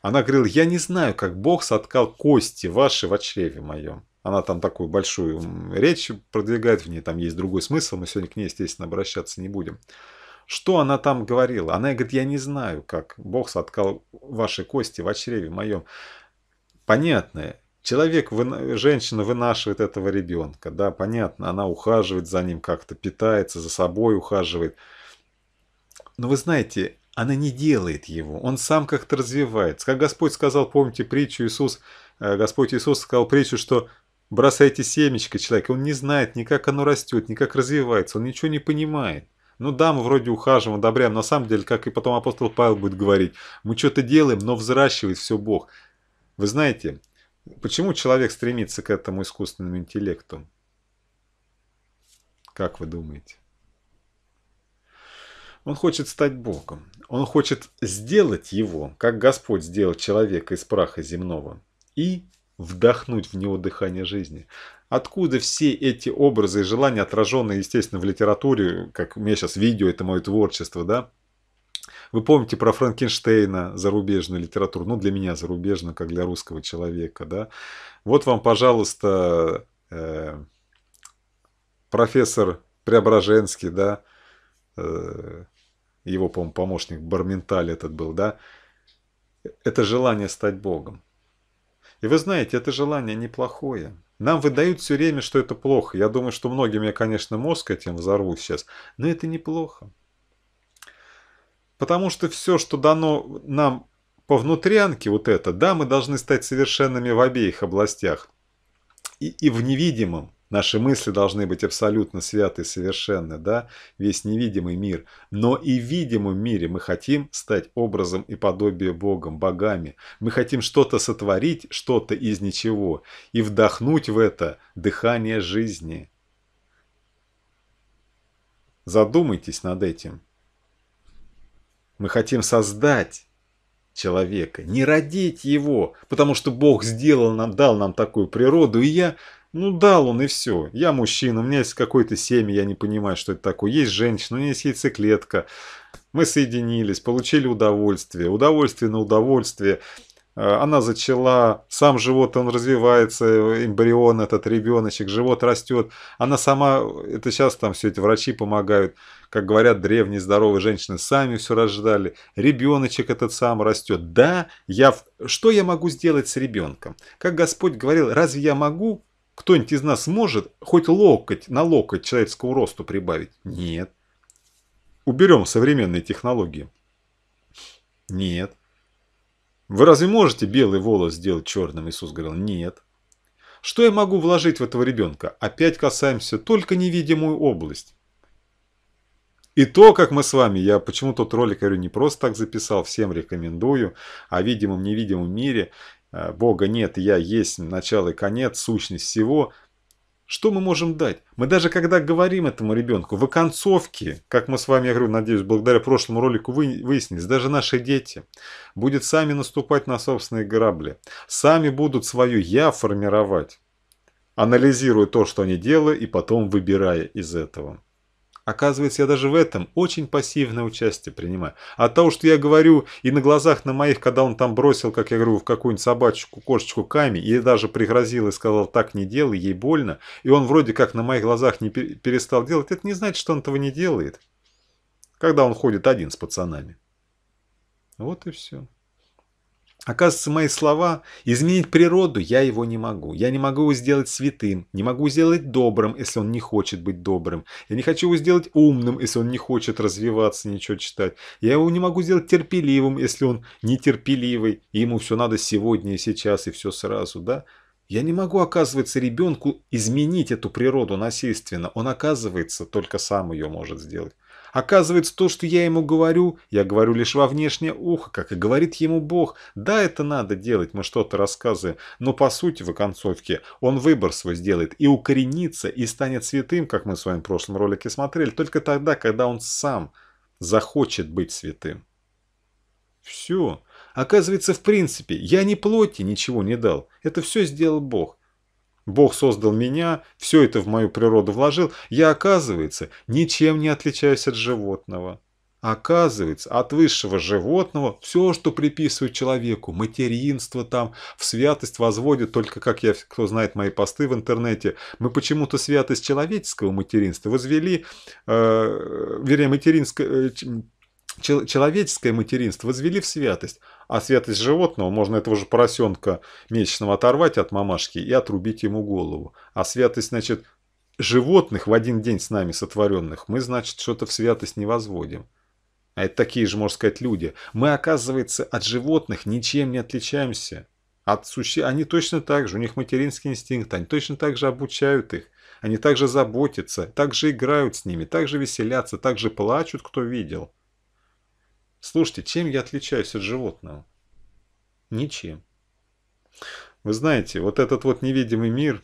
Она говорила, я не знаю, как Бог соткал кости ваши в чреве моем. Она там такую большую речь продвигает, в ней там есть другой смысл, мы сегодня к ней, естественно, обращаться не будем. Что она там говорила? Она говорит, я не знаю, как Бог соткал ваши кости в чреве моем. Понятное, Человек, женщина вынашивает этого ребенка, да, понятно, она ухаживает за ним как-то, питается, за собой ухаживает. Но вы знаете, она не делает его, он сам как-то развивается. Как Господь сказал, помните притчу Иисус, э, Господь Иисус сказал притчу, что бросайте семечко человек, он не знает ни как оно растет, ни как развивается, он ничего не понимает. Ну да, мы вроде ухаживаем, одобряем, на самом деле, как и потом апостол Павел будет говорить, мы что-то делаем, но взращивает все Бог. Вы знаете, почему человек стремится к этому искусственному интеллекту? Как вы думаете? Он хочет стать Богом. Он хочет сделать его, как Господь сделал человека из праха земного, и вдохнуть в него дыхание жизни. Откуда все эти образы и желания, отраженные, естественно, в литературе, как у меня сейчас видео, это мое творчество, да? Вы помните про Франкенштейна, зарубежную литературу, ну для меня зарубежную, как для русского человека, да? Вот вам, пожалуйста, э, профессор Преображенский, да, э, его, по-моему, помощник Барменталь этот был, да, это желание стать Богом. И вы знаете, это желание неплохое. Нам выдают все время, что это плохо. Я думаю, что многим я, конечно, мозг этим взорву сейчас, но это неплохо. Потому что все, что дано нам по внутрянке, вот это, да, мы должны стать совершенными в обеих областях. И, и в невидимом, Наши мысли должны быть абсолютно святы и совершенны, да, весь невидимый мир. Но и в видимом мире мы хотим стать образом и подобием Богом, богами. Мы хотим что-то сотворить, что-то из ничего, и вдохнуть в это дыхание жизни. Задумайтесь над этим. Мы хотим создать человека, не родить его, потому что Бог сделал нам, дал нам такую природу, и я ну дал он и все. Я мужчина, у меня есть какой то семя, я не понимаю, что это такое. Есть женщина, у нее есть яйцеклетка. Мы соединились, получили удовольствие. Удовольствие на удовольствие. Э, она зачала, сам живот, он развивается, э, эмбрион этот, ребеночек, живот растет. Она сама, это сейчас там все эти врачи помогают, как говорят древние здоровые женщины, сами все рождали. Ребеночек этот сам растет. Да, я, что я могу сделать с ребенком? Как Господь говорил, разве я могу кто-нибудь из нас может хоть локоть на локоть человеческого роста прибавить? Нет. Уберем современные технологии. Нет. Вы разве можете белый волос сделать черным? Иисус говорил, нет. Что я могу вложить в этого ребенка? Опять касаемся только невидимую область. И то, как мы с вами, я почему тот ролик, говорю, не просто так записал, всем рекомендую, о видимом-невидимом мире. Э, Бога нет, я есть начало и конец, сущность всего. Что мы можем дать? Мы даже когда говорим этому ребенку, в оконцовке, как мы с вами, я говорю, надеюсь, благодаря прошлому ролику выяснились, даже наши дети будут сами наступать на собственные грабли, сами будут свое «я» формировать, анализируя то, что они делают, и потом выбирая из этого. Оказывается, я даже в этом очень пассивное участие принимаю. А того, что я говорю и на глазах на моих, когда он там бросил, как я говорю, в какую-нибудь собачку, кошечку камень, и даже пригрозил и сказал, так не делай, ей больно, и он вроде как на моих глазах не перестал делать, это не значит, что он этого не делает, когда он ходит один с пацанами. Вот и все. Оказывается, мои слова «изменить природу» я его не могу. Я не могу его сделать святым, не могу сделать добрым, если он не хочет быть добрым. Я не хочу его сделать умным, если он не хочет развиваться, ничего читать. Я его не могу сделать терпеливым, если он нетерпеливый, и ему все надо сегодня и сейчас, и все сразу, да? Я не могу, оказывается, ребенку изменить эту природу насильственно. Он, оказывается, только сам ее может сделать. Оказывается, то, что я ему говорю, я говорю лишь во внешнее ухо, как и говорит ему Бог. Да, это надо делать, мы что-то рассказываем, но по сути в оконцовке он выбор свой сделает и укоренится, и станет святым, как мы с вами в прошлом ролике смотрели, только тогда, когда он сам захочет быть святым. Все. Оказывается, в принципе, я ни плоти ничего не дал. Это все сделал Бог. Бог создал меня, все это в мою природу вложил. Я, оказывается, ничем не отличаюсь от животного. Оказывается, от высшего животного все, что приписывают человеку, материнство там, в святость возводят, только как я, кто знает мои посты в интернете, мы почему-то святость человеческого материнства возвели, э, вернее, материнское, э, человеческое материнство возвели в святость, а святость животного, можно этого же поросенка месячного оторвать от мамашки и отрубить ему голову. А святость, значит, животных в один день с нами сотворенных, мы, значит, что-то в святость не возводим. А это такие же, можно сказать, люди. Мы, оказывается, от животных ничем не отличаемся. От суще... Они точно так же, у них материнский инстинкт, они точно так же обучают их. Они также заботятся, также играют с ними, также веселятся, также плачут, кто видел. Слушайте, чем я отличаюсь от животного? Ничем. Вы знаете, вот этот вот невидимый мир,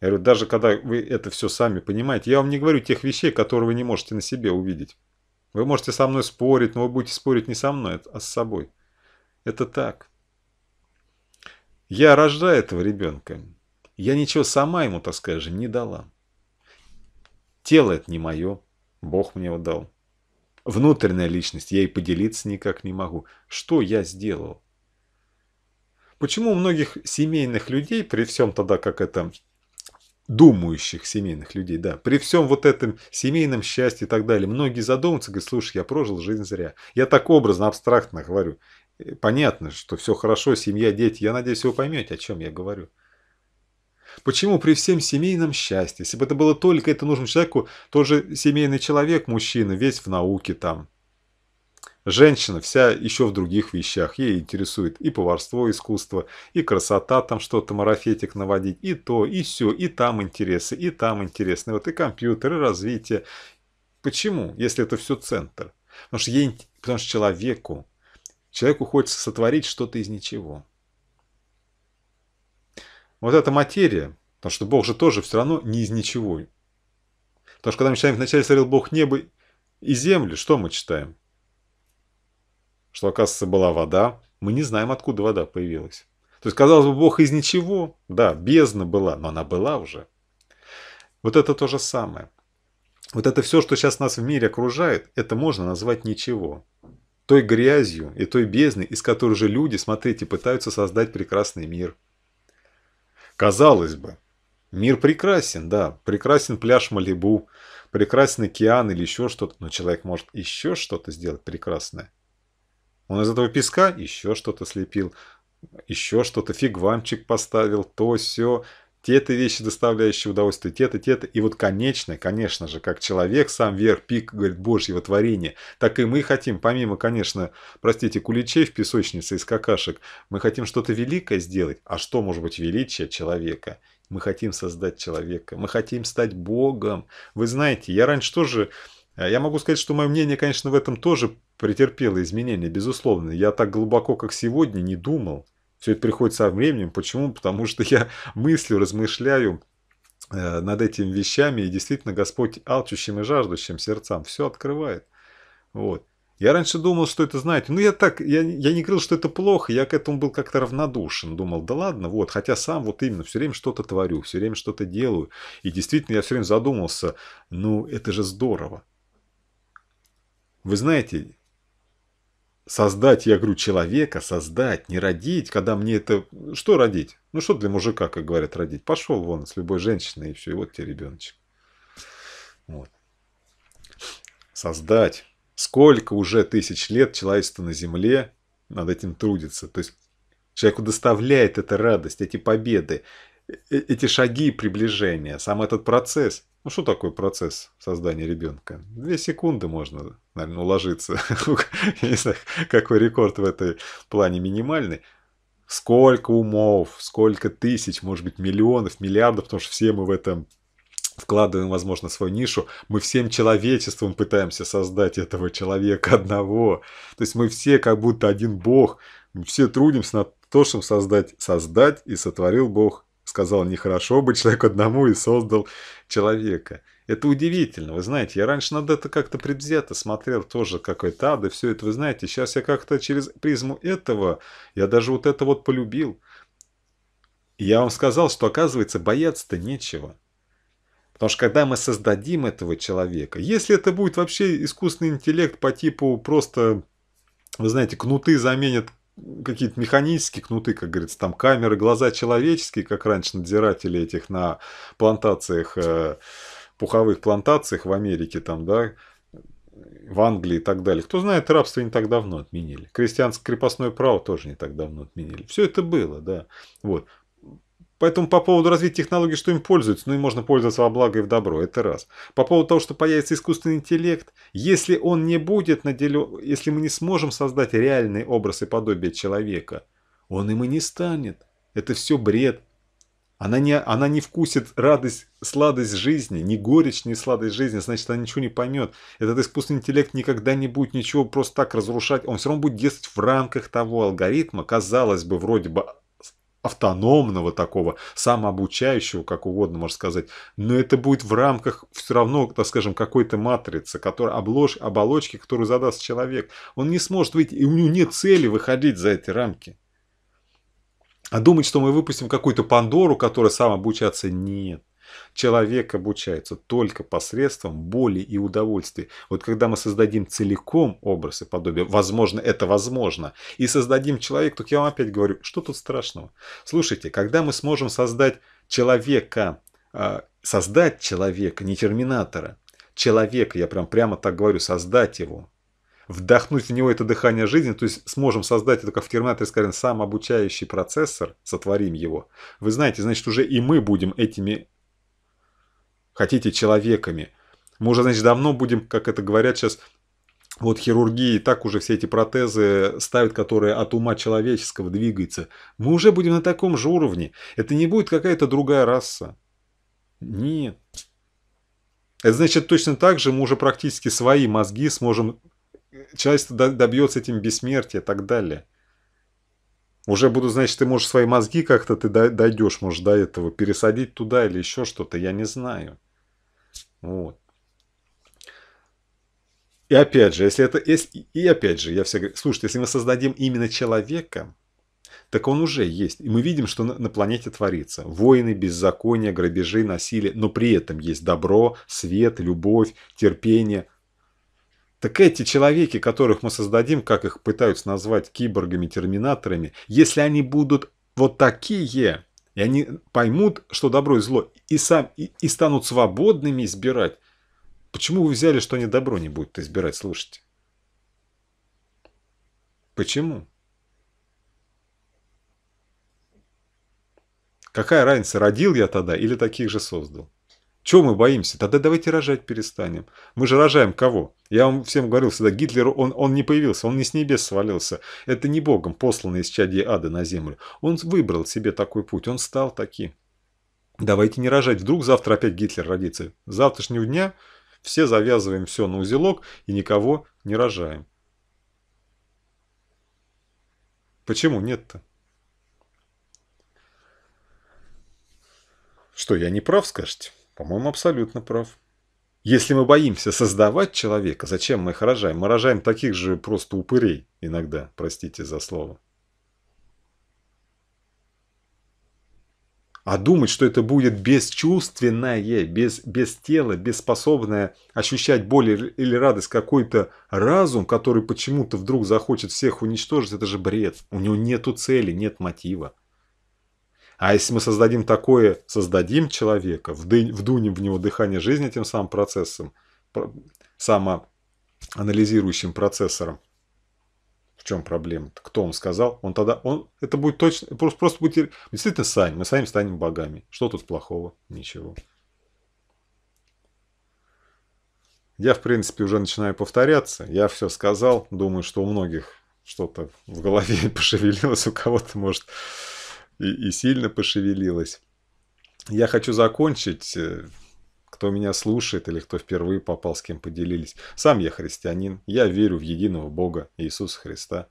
я говорю, даже когда вы это все сами понимаете, я вам не говорю тех вещей, которые вы не можете на себе увидеть. Вы можете со мной спорить, но вы будете спорить не со мной, а с собой. Это так. Я рождаю этого ребенка. Я ничего сама ему, так скажем, не дала. Тело это не мое. Бог мне его дал. Внутренняя личность, я и поделиться никак не могу. Что я сделал? Почему у многих семейных людей, при всем тогда, как это думающих семейных людей, да, при всем вот этом семейном счастье и так далее, многие задумываются, говорят, слушай, я прожил жизнь зря. Я так образно, абстрактно говорю. Э, понятно, что все хорошо, семья, дети. Я надеюсь, вы поймете, о чем я говорю. Почему при всем семейном счастье, если бы это было только это нужен человеку, тоже семейный человек, мужчина, весь в науке там. Женщина вся еще в других вещах, ей интересует и поварство, искусство, и красота, там что-то марафетик наводить, и то, и все, и там интересы, и там интересны, вот и компьютер, и развитие. Почему, если это все центр? Потому что, ей, потому что человеку, человеку хочется сотворить что-то из ничего вот эта материя, потому что Бог же тоже все равно не из ничего. Потому что когда мы читаем, вначале сотворил Бог небо и землю, что мы читаем? Что, оказывается, была вода. Мы не знаем, откуда вода появилась. То есть, казалось бы, Бог из ничего. Да, бездна была, но она была уже. Вот это то же самое. Вот это все, что сейчас нас в мире окружает, это можно назвать ничего. Той грязью и той бездной, из которой же люди, смотрите, пытаются создать прекрасный мир – Казалось бы, мир прекрасен, да, прекрасен пляж Малибу, прекрасен океан или еще что-то, но человек может еще что-то сделать прекрасное. Он из этого песка еще что-то слепил, еще что-то, фигвамчик поставил, то все те-то вещи, доставляющие удовольствие, те-то, те-то. И вот конечное, конечно же, как человек, сам верх, пик, говорит, Божьего творения, так и мы хотим, помимо, конечно, простите, куличей в песочнице из какашек, мы хотим что-то великое сделать. А что может быть величие человека? Мы хотим создать человека, мы хотим стать Богом. Вы знаете, я раньше тоже... Э, я могу сказать, что мое мнение, конечно, в этом тоже претерпело изменения, безусловно. Я так глубоко, как сегодня, не думал. Все это приходит со временем. Почему? Потому что я мыслю, размышляю э, над этими вещами, и действительно Господь алчущим и жаждущим сердцам все открывает. Вот. Я раньше думал, что это, знаете, ну я так, я, я не говорил, что это плохо, я к этому был как-то равнодушен. Думал, да ладно, вот, хотя сам вот именно все время что-то творю, все время что-то делаю. И действительно я все время задумался, ну это же здорово. Вы знаете, Создать, я говорю, человека, создать, не родить, когда мне это... Что родить? Ну что для мужика, как говорят, родить? Пошел вон с любой женщиной, и все, и вот тебе ребеночек. Вот. Создать. Сколько уже тысяч лет человечество на Земле над этим трудится. То есть человеку доставляет эта радость, эти победы, э, эти шаги приближения, сам этот процесс – ну что такое процесс создания ребенка? Две секунды можно, наверное, уложиться. Я не знаю, какой рекорд в этой плане минимальный. Сколько умов, сколько тысяч, может быть, миллионов, миллиардов, потому что все мы в этом вкладываем, возможно, свою нишу, мы всем человечеством пытаемся создать этого человека одного. То есть мы все как будто один Бог, мы все трудимся над то, чтобы создать, создать и сотворил Бог сказал нехорошо быть человек одному и создал человека. Это удивительно, вы знаете, я раньше над это как-то предвзято смотрел, тоже какой-то ад и все это, вы знаете, сейчас я как-то через призму этого, я даже вот это вот полюбил. я вам сказал, что оказывается бояться-то нечего. Потому что когда мы создадим этого человека, если это будет вообще искусственный интеллект по типу просто, вы знаете, кнуты заменят какие-то механические кнуты, как говорится, там камеры, глаза человеческие, как раньше надзиратели этих на плантациях, э, пуховых плантациях в Америке, там, да, в Англии и так далее. Кто знает, рабство не так давно отменили. Крестьянское крепостное право тоже не так давно отменили. Все это было, да. Вот. Поэтому по поводу развития технологий, что им пользуются, ну и можно пользоваться во благо и в добро, это раз. По поводу того, что появится искусственный интеллект, если он не будет наделен, если мы не сможем создать реальный образ и подобие человека, он им и не станет. Это все бред. Она не, она не вкусит радость, сладость жизни, ни горечь, ни сладость жизни, значит, она ничего не поймет. Этот искусственный интеллект никогда не будет ничего просто так разрушать. Он все равно будет действовать в рамках того алгоритма, казалось бы, вроде бы автономного такого, самообучающего, как угодно можно сказать, но это будет в рамках все равно, так скажем, какой-то матрицы, которая обложь, оболочки, которую задаст человек. Он не сможет выйти, и у него нет цели выходить за эти рамки. А думать, что мы выпустим какую-то Пандору, которая сам обучаться, нет. Человек обучается только посредством боли и удовольствия. Вот когда мы создадим целиком образ и подобие, возможно, это возможно, и создадим человек, то я вам опять говорю, что тут страшного? Слушайте, когда мы сможем создать человека, а, создать человека, не терминатора, человека, я прям прямо так говорю, создать его, вдохнуть в него это дыхание жизни, то есть сможем создать только в терминаторе скажем, сам обучающий процессор, сотворим его, вы знаете, значит, уже и мы будем этими хотите человеками. Мы уже, значит, давно будем, как это говорят сейчас, вот хирургии, так уже все эти протезы ставят, которые от ума человеческого двигаются. Мы уже будем на таком же уровне. Это не будет какая-то другая раса. Нет. Это значит, точно так же мы уже практически свои мозги сможем... Э, человечество добьется этим бессмертия и так далее. Уже буду, значит, ты можешь свои мозги как-то ты дойдешь, можешь до этого пересадить туда или еще что-то, я не знаю. Вот. И опять же, если это... Если, и опять же, я все говорю, слушайте, если мы создадим именно человека, так он уже есть. И мы видим, что на, на планете творится. Войны, беззаконие, грабежи, насилие. Но при этом есть добро, свет, любовь, терпение. Так эти человеки, которых мы создадим, как их пытаются назвать киборгами, терминаторами, если они будут вот такие, и они поймут, что добро и зло, и, сам, и, и станут свободными избирать. Почему вы взяли, что они добро не будут избирать, слушайте? Почему? Какая разница, родил я тогда или таких же создал? Чего мы боимся? Тогда давайте рожать перестанем. Мы же рожаем кого? Я вам всем говорил всегда, Гитлер, он, он не появился, он не с небес свалился. Это не Богом посланный из чади ада на землю. Он выбрал себе такой путь, он стал таким. Давайте не рожать. Вдруг завтра опять Гитлер родится. С завтрашнего дня все завязываем все на узелок и никого не рожаем. Почему нет-то? Что, я не прав, скажете? По-моему, абсолютно прав. Если мы боимся создавать человека, зачем мы их рожаем? Мы рожаем таких же просто упырей иногда, простите за слово. А думать, что это будет бесчувственное, без, без тела, бесспособное ощущать боль или радость какой-то разум, который почему-то вдруг захочет всех уничтожить, это же бред. У него нету цели, нет мотива. А если мы создадим такое, создадим человека, вдунем в него дыхание жизни тем самым процессом, самоанализирующим процессором, в чем проблема? -то? Кто он сказал? Он тогда, он, это будет точно, просто, просто будет, действительно, сами, мы сами станем богами. Что тут плохого? Ничего. Я, в принципе, уже начинаю повторяться. Я все сказал. Думаю, что у многих что-то в голове пошевелилось, у кого-то, может, и, и сильно пошевелилась. Я хочу закончить, э, кто меня слушает или кто впервые попал, с кем поделились. Сам я христианин, я верю в единого Бога Иисуса Христа.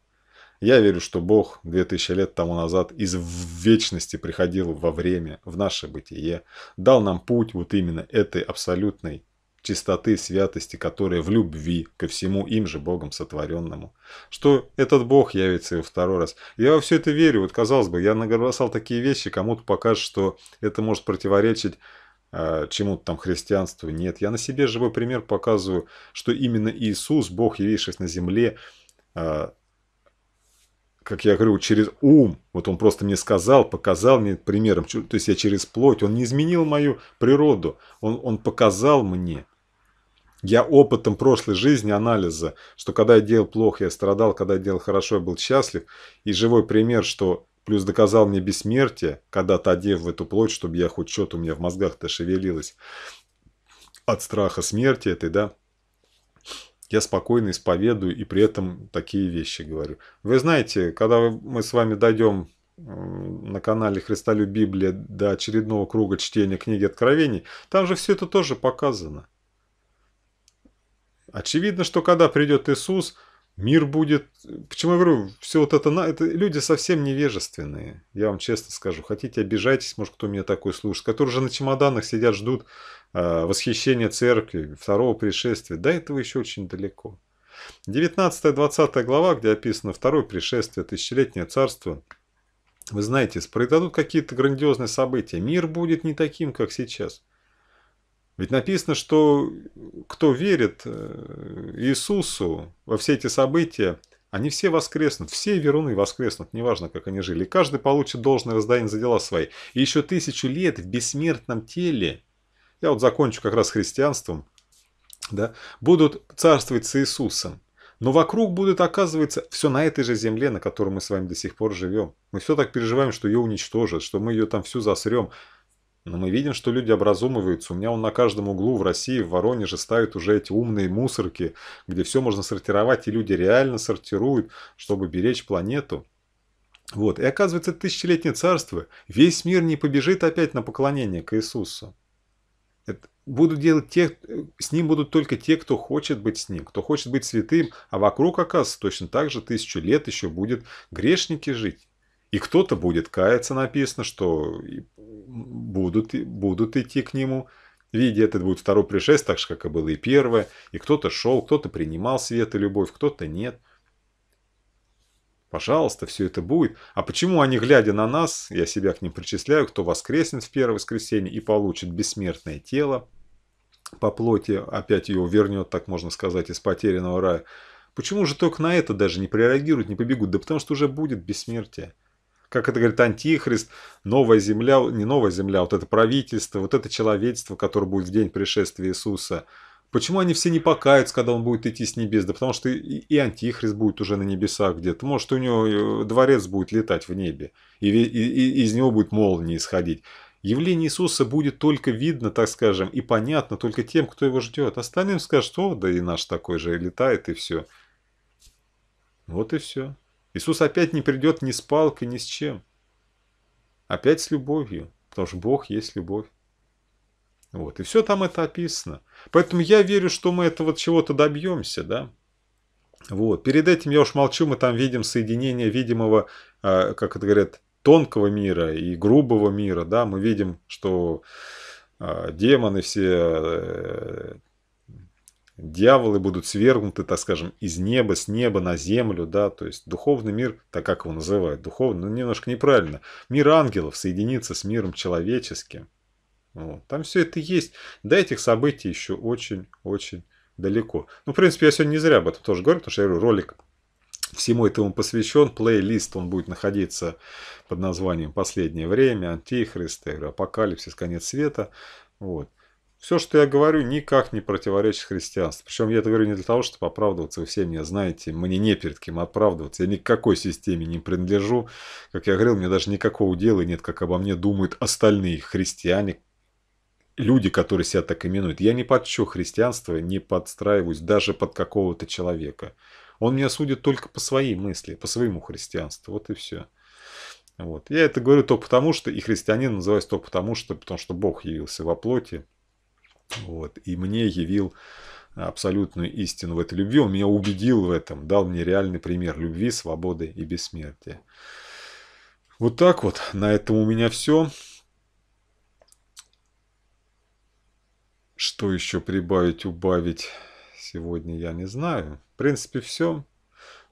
Я верю, что Бог 2000 лет тому назад из вечности приходил во время, в наше бытие, дал нам путь вот именно этой абсолютной чистоты, святости, которые в любви ко всему им же Богом сотворенному. Что этот Бог явится во второй раз. Я во все это верю. Вот, казалось бы, я нагорбасал такие вещи, кому-то покажет, что это может противоречить э, чему-то там христианству. Нет, я на себе живой пример показываю, что именно Иисус, Бог, явившись на земле, э, как я говорю, через ум, вот он просто мне сказал, показал мне примером, то есть я через плоть, он не изменил мою природу, он, он показал мне, я опытом прошлой жизни анализа, что когда я делал плохо, я страдал, когда я делал хорошо, я был счастлив. И живой пример, что плюс доказал мне бессмертие, когда-то одев в эту плоть, чтобы я хоть что-то у меня в мозгах-то шевелилось от страха смерти этой, да, я спокойно исповедую и при этом такие вещи говорю. Вы знаете, когда мы с вами дойдем на канале Христолю Библия до очередного круга чтения книги Откровений, там же все это тоже показано. Очевидно, что когда придет Иисус, мир будет... Почему я говорю, все вот это... это люди совсем невежественные, я вам честно скажу. Хотите, обижайтесь, может, кто меня такой слушает, которые уже на чемоданах сидят, ждут э, восхищения церкви, второго пришествия. До этого еще очень далеко. 19-20 глава, где описано второе пришествие, тысячелетнее царство, вы знаете, произойдут какие-то грандиозные события. Мир будет не таким, как сейчас. Ведь написано, что кто верит э, Иисусу во все эти события, они все воскреснут, все веруны воскреснут, неважно, как они жили. И каждый получит должное раздаяние за дела свои. И еще тысячу лет в бессмертном теле, я вот закончу как раз христианством, да, будут царствовать с Иисусом. Но вокруг будет оказывается все на этой же земле, на которой мы с вами до сих пор живем. Мы все так переживаем, что ее уничтожат, что мы ее там всю засрем. Но мы видим, что люди образумываются. У меня он на каждом углу в России, в Воронеже ставят уже эти умные мусорки, где все можно сортировать, и люди реально сортируют, чтобы беречь планету. Вот. И оказывается, тысячелетнее царство. Весь мир не побежит опять на поклонение к Иисусу. Это будут делать те, с ним будут только те, кто хочет быть с ним, кто хочет быть святым, а вокруг, оказывается, точно так же тысячу лет еще будет грешники жить. И кто-то будет каяться, написано, что будут, будут идти к нему в виде, это будет второе пришествие, так же, как и было и первое. И кто-то шел, кто-то принимал свет и любовь, кто-то нет. Пожалуйста, все это будет. А почему они, глядя на нас, я себя к ним причисляю, кто воскреснет в первое воскресенье и получит бессмертное тело по плоти, опять его вернет, так можно сказать, из потерянного рая. Почему же только на это даже не прореагируют, не побегут? Да потому что уже будет бессмертие как это говорит Антихрист, новая земля, не новая земля, вот это правительство, вот это человечество, которое будет в день пришествия Иисуса. Почему они все не покаются, когда он будет идти с небес? Да потому что и Антихрист будет уже на небесах где-то. Может, у него э, дворец будет летать в небе, и, из него будет молния исходить. Явление Иисуса будет только видно, так скажем, и понятно только тем, кто его ждет. Остальным скажут, что да и наш такой же летает, и все. Вот и все. Иисус опять не придет ни с палкой, ни с чем. Опять с любовью, потому что Бог есть любовь. Вот, и все там это описано. Поэтому я верю, что мы этого чего-то добьемся, да. Вот, перед этим я уж молчу, мы там видим соединение видимого, э, как это говорят, тонкого мира и грубого мира, да, мы видим, что э, демоны все э, дьяволы будут свергнуты, так скажем, из неба, с неба на землю, да, то есть духовный мир, так как его называют, духовный, ну, немножко неправильно, мир ангелов соединится с миром человеческим. Вот. Там все это есть. До этих событий еще очень-очень далеко. Ну, в принципе, я сегодня не зря об этом тоже говорю, потому что я говорю, ролик всему этому посвящен. Плейлист, он будет находиться под названием «Последнее время», «Антихрист», «Апокалипсис», «Конец света». Вот. Все, что я говорю, никак не противоречит христианству. Причем я это говорю не для того, чтобы оправдываться. Вы все меня знаете, мне не перед кем оправдываться. Я ни к какой системе не принадлежу. Как я говорил, мне даже никакого дела нет, как обо мне думают остальные христиане, люди, которые себя так именуют. Я не подчу христианство, не подстраиваюсь даже под какого-то человека. Он меня судит только по своей мысли, по своему христианству. Вот и все. Вот. Я это говорю только потому, что и христианин называюсь только потому, что, потому что Бог явился во плоти. Вот. И мне явил абсолютную истину в этой любви. Он меня убедил в этом, дал мне реальный пример любви, свободы и бессмертия. Вот так вот. На этом у меня все. Что еще прибавить, убавить сегодня, я не знаю. В принципе, все.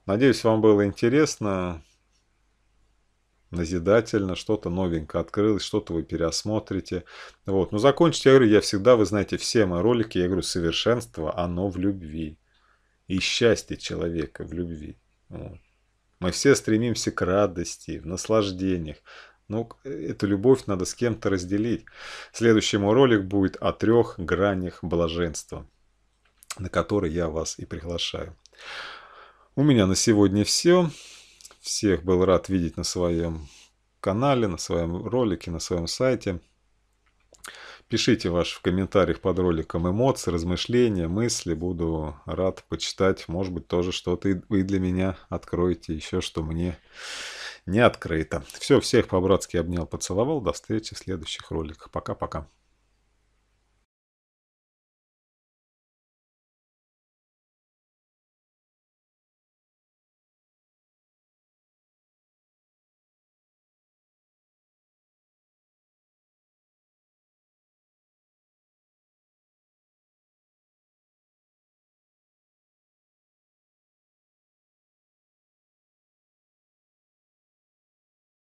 Надеюсь, вам было интересно назидательно, что-то новенькое открылось, что-то вы переосмотрите. Вот. Но ну, закончить, я говорю, я всегда, вы знаете, все мои ролики, я говорю, совершенство, оно в любви. И счастье человека в любви. Вот. Мы все стремимся к радости, в наслаждениях. Но ну, эту любовь надо с кем-то разделить. Следующий мой ролик будет о трех гранях блаженства, на которые я вас и приглашаю. У меня на сегодня все всех был рад видеть на своем канале, на своем ролике, на своем сайте. Пишите ваши в комментариях под роликом эмоции, размышления, мысли. Буду рад почитать. Может быть, тоже что-то вы для меня откроете, еще что мне не открыто. Все, всех по-братски обнял, поцеловал. До встречи в следующих роликах. Пока-пока.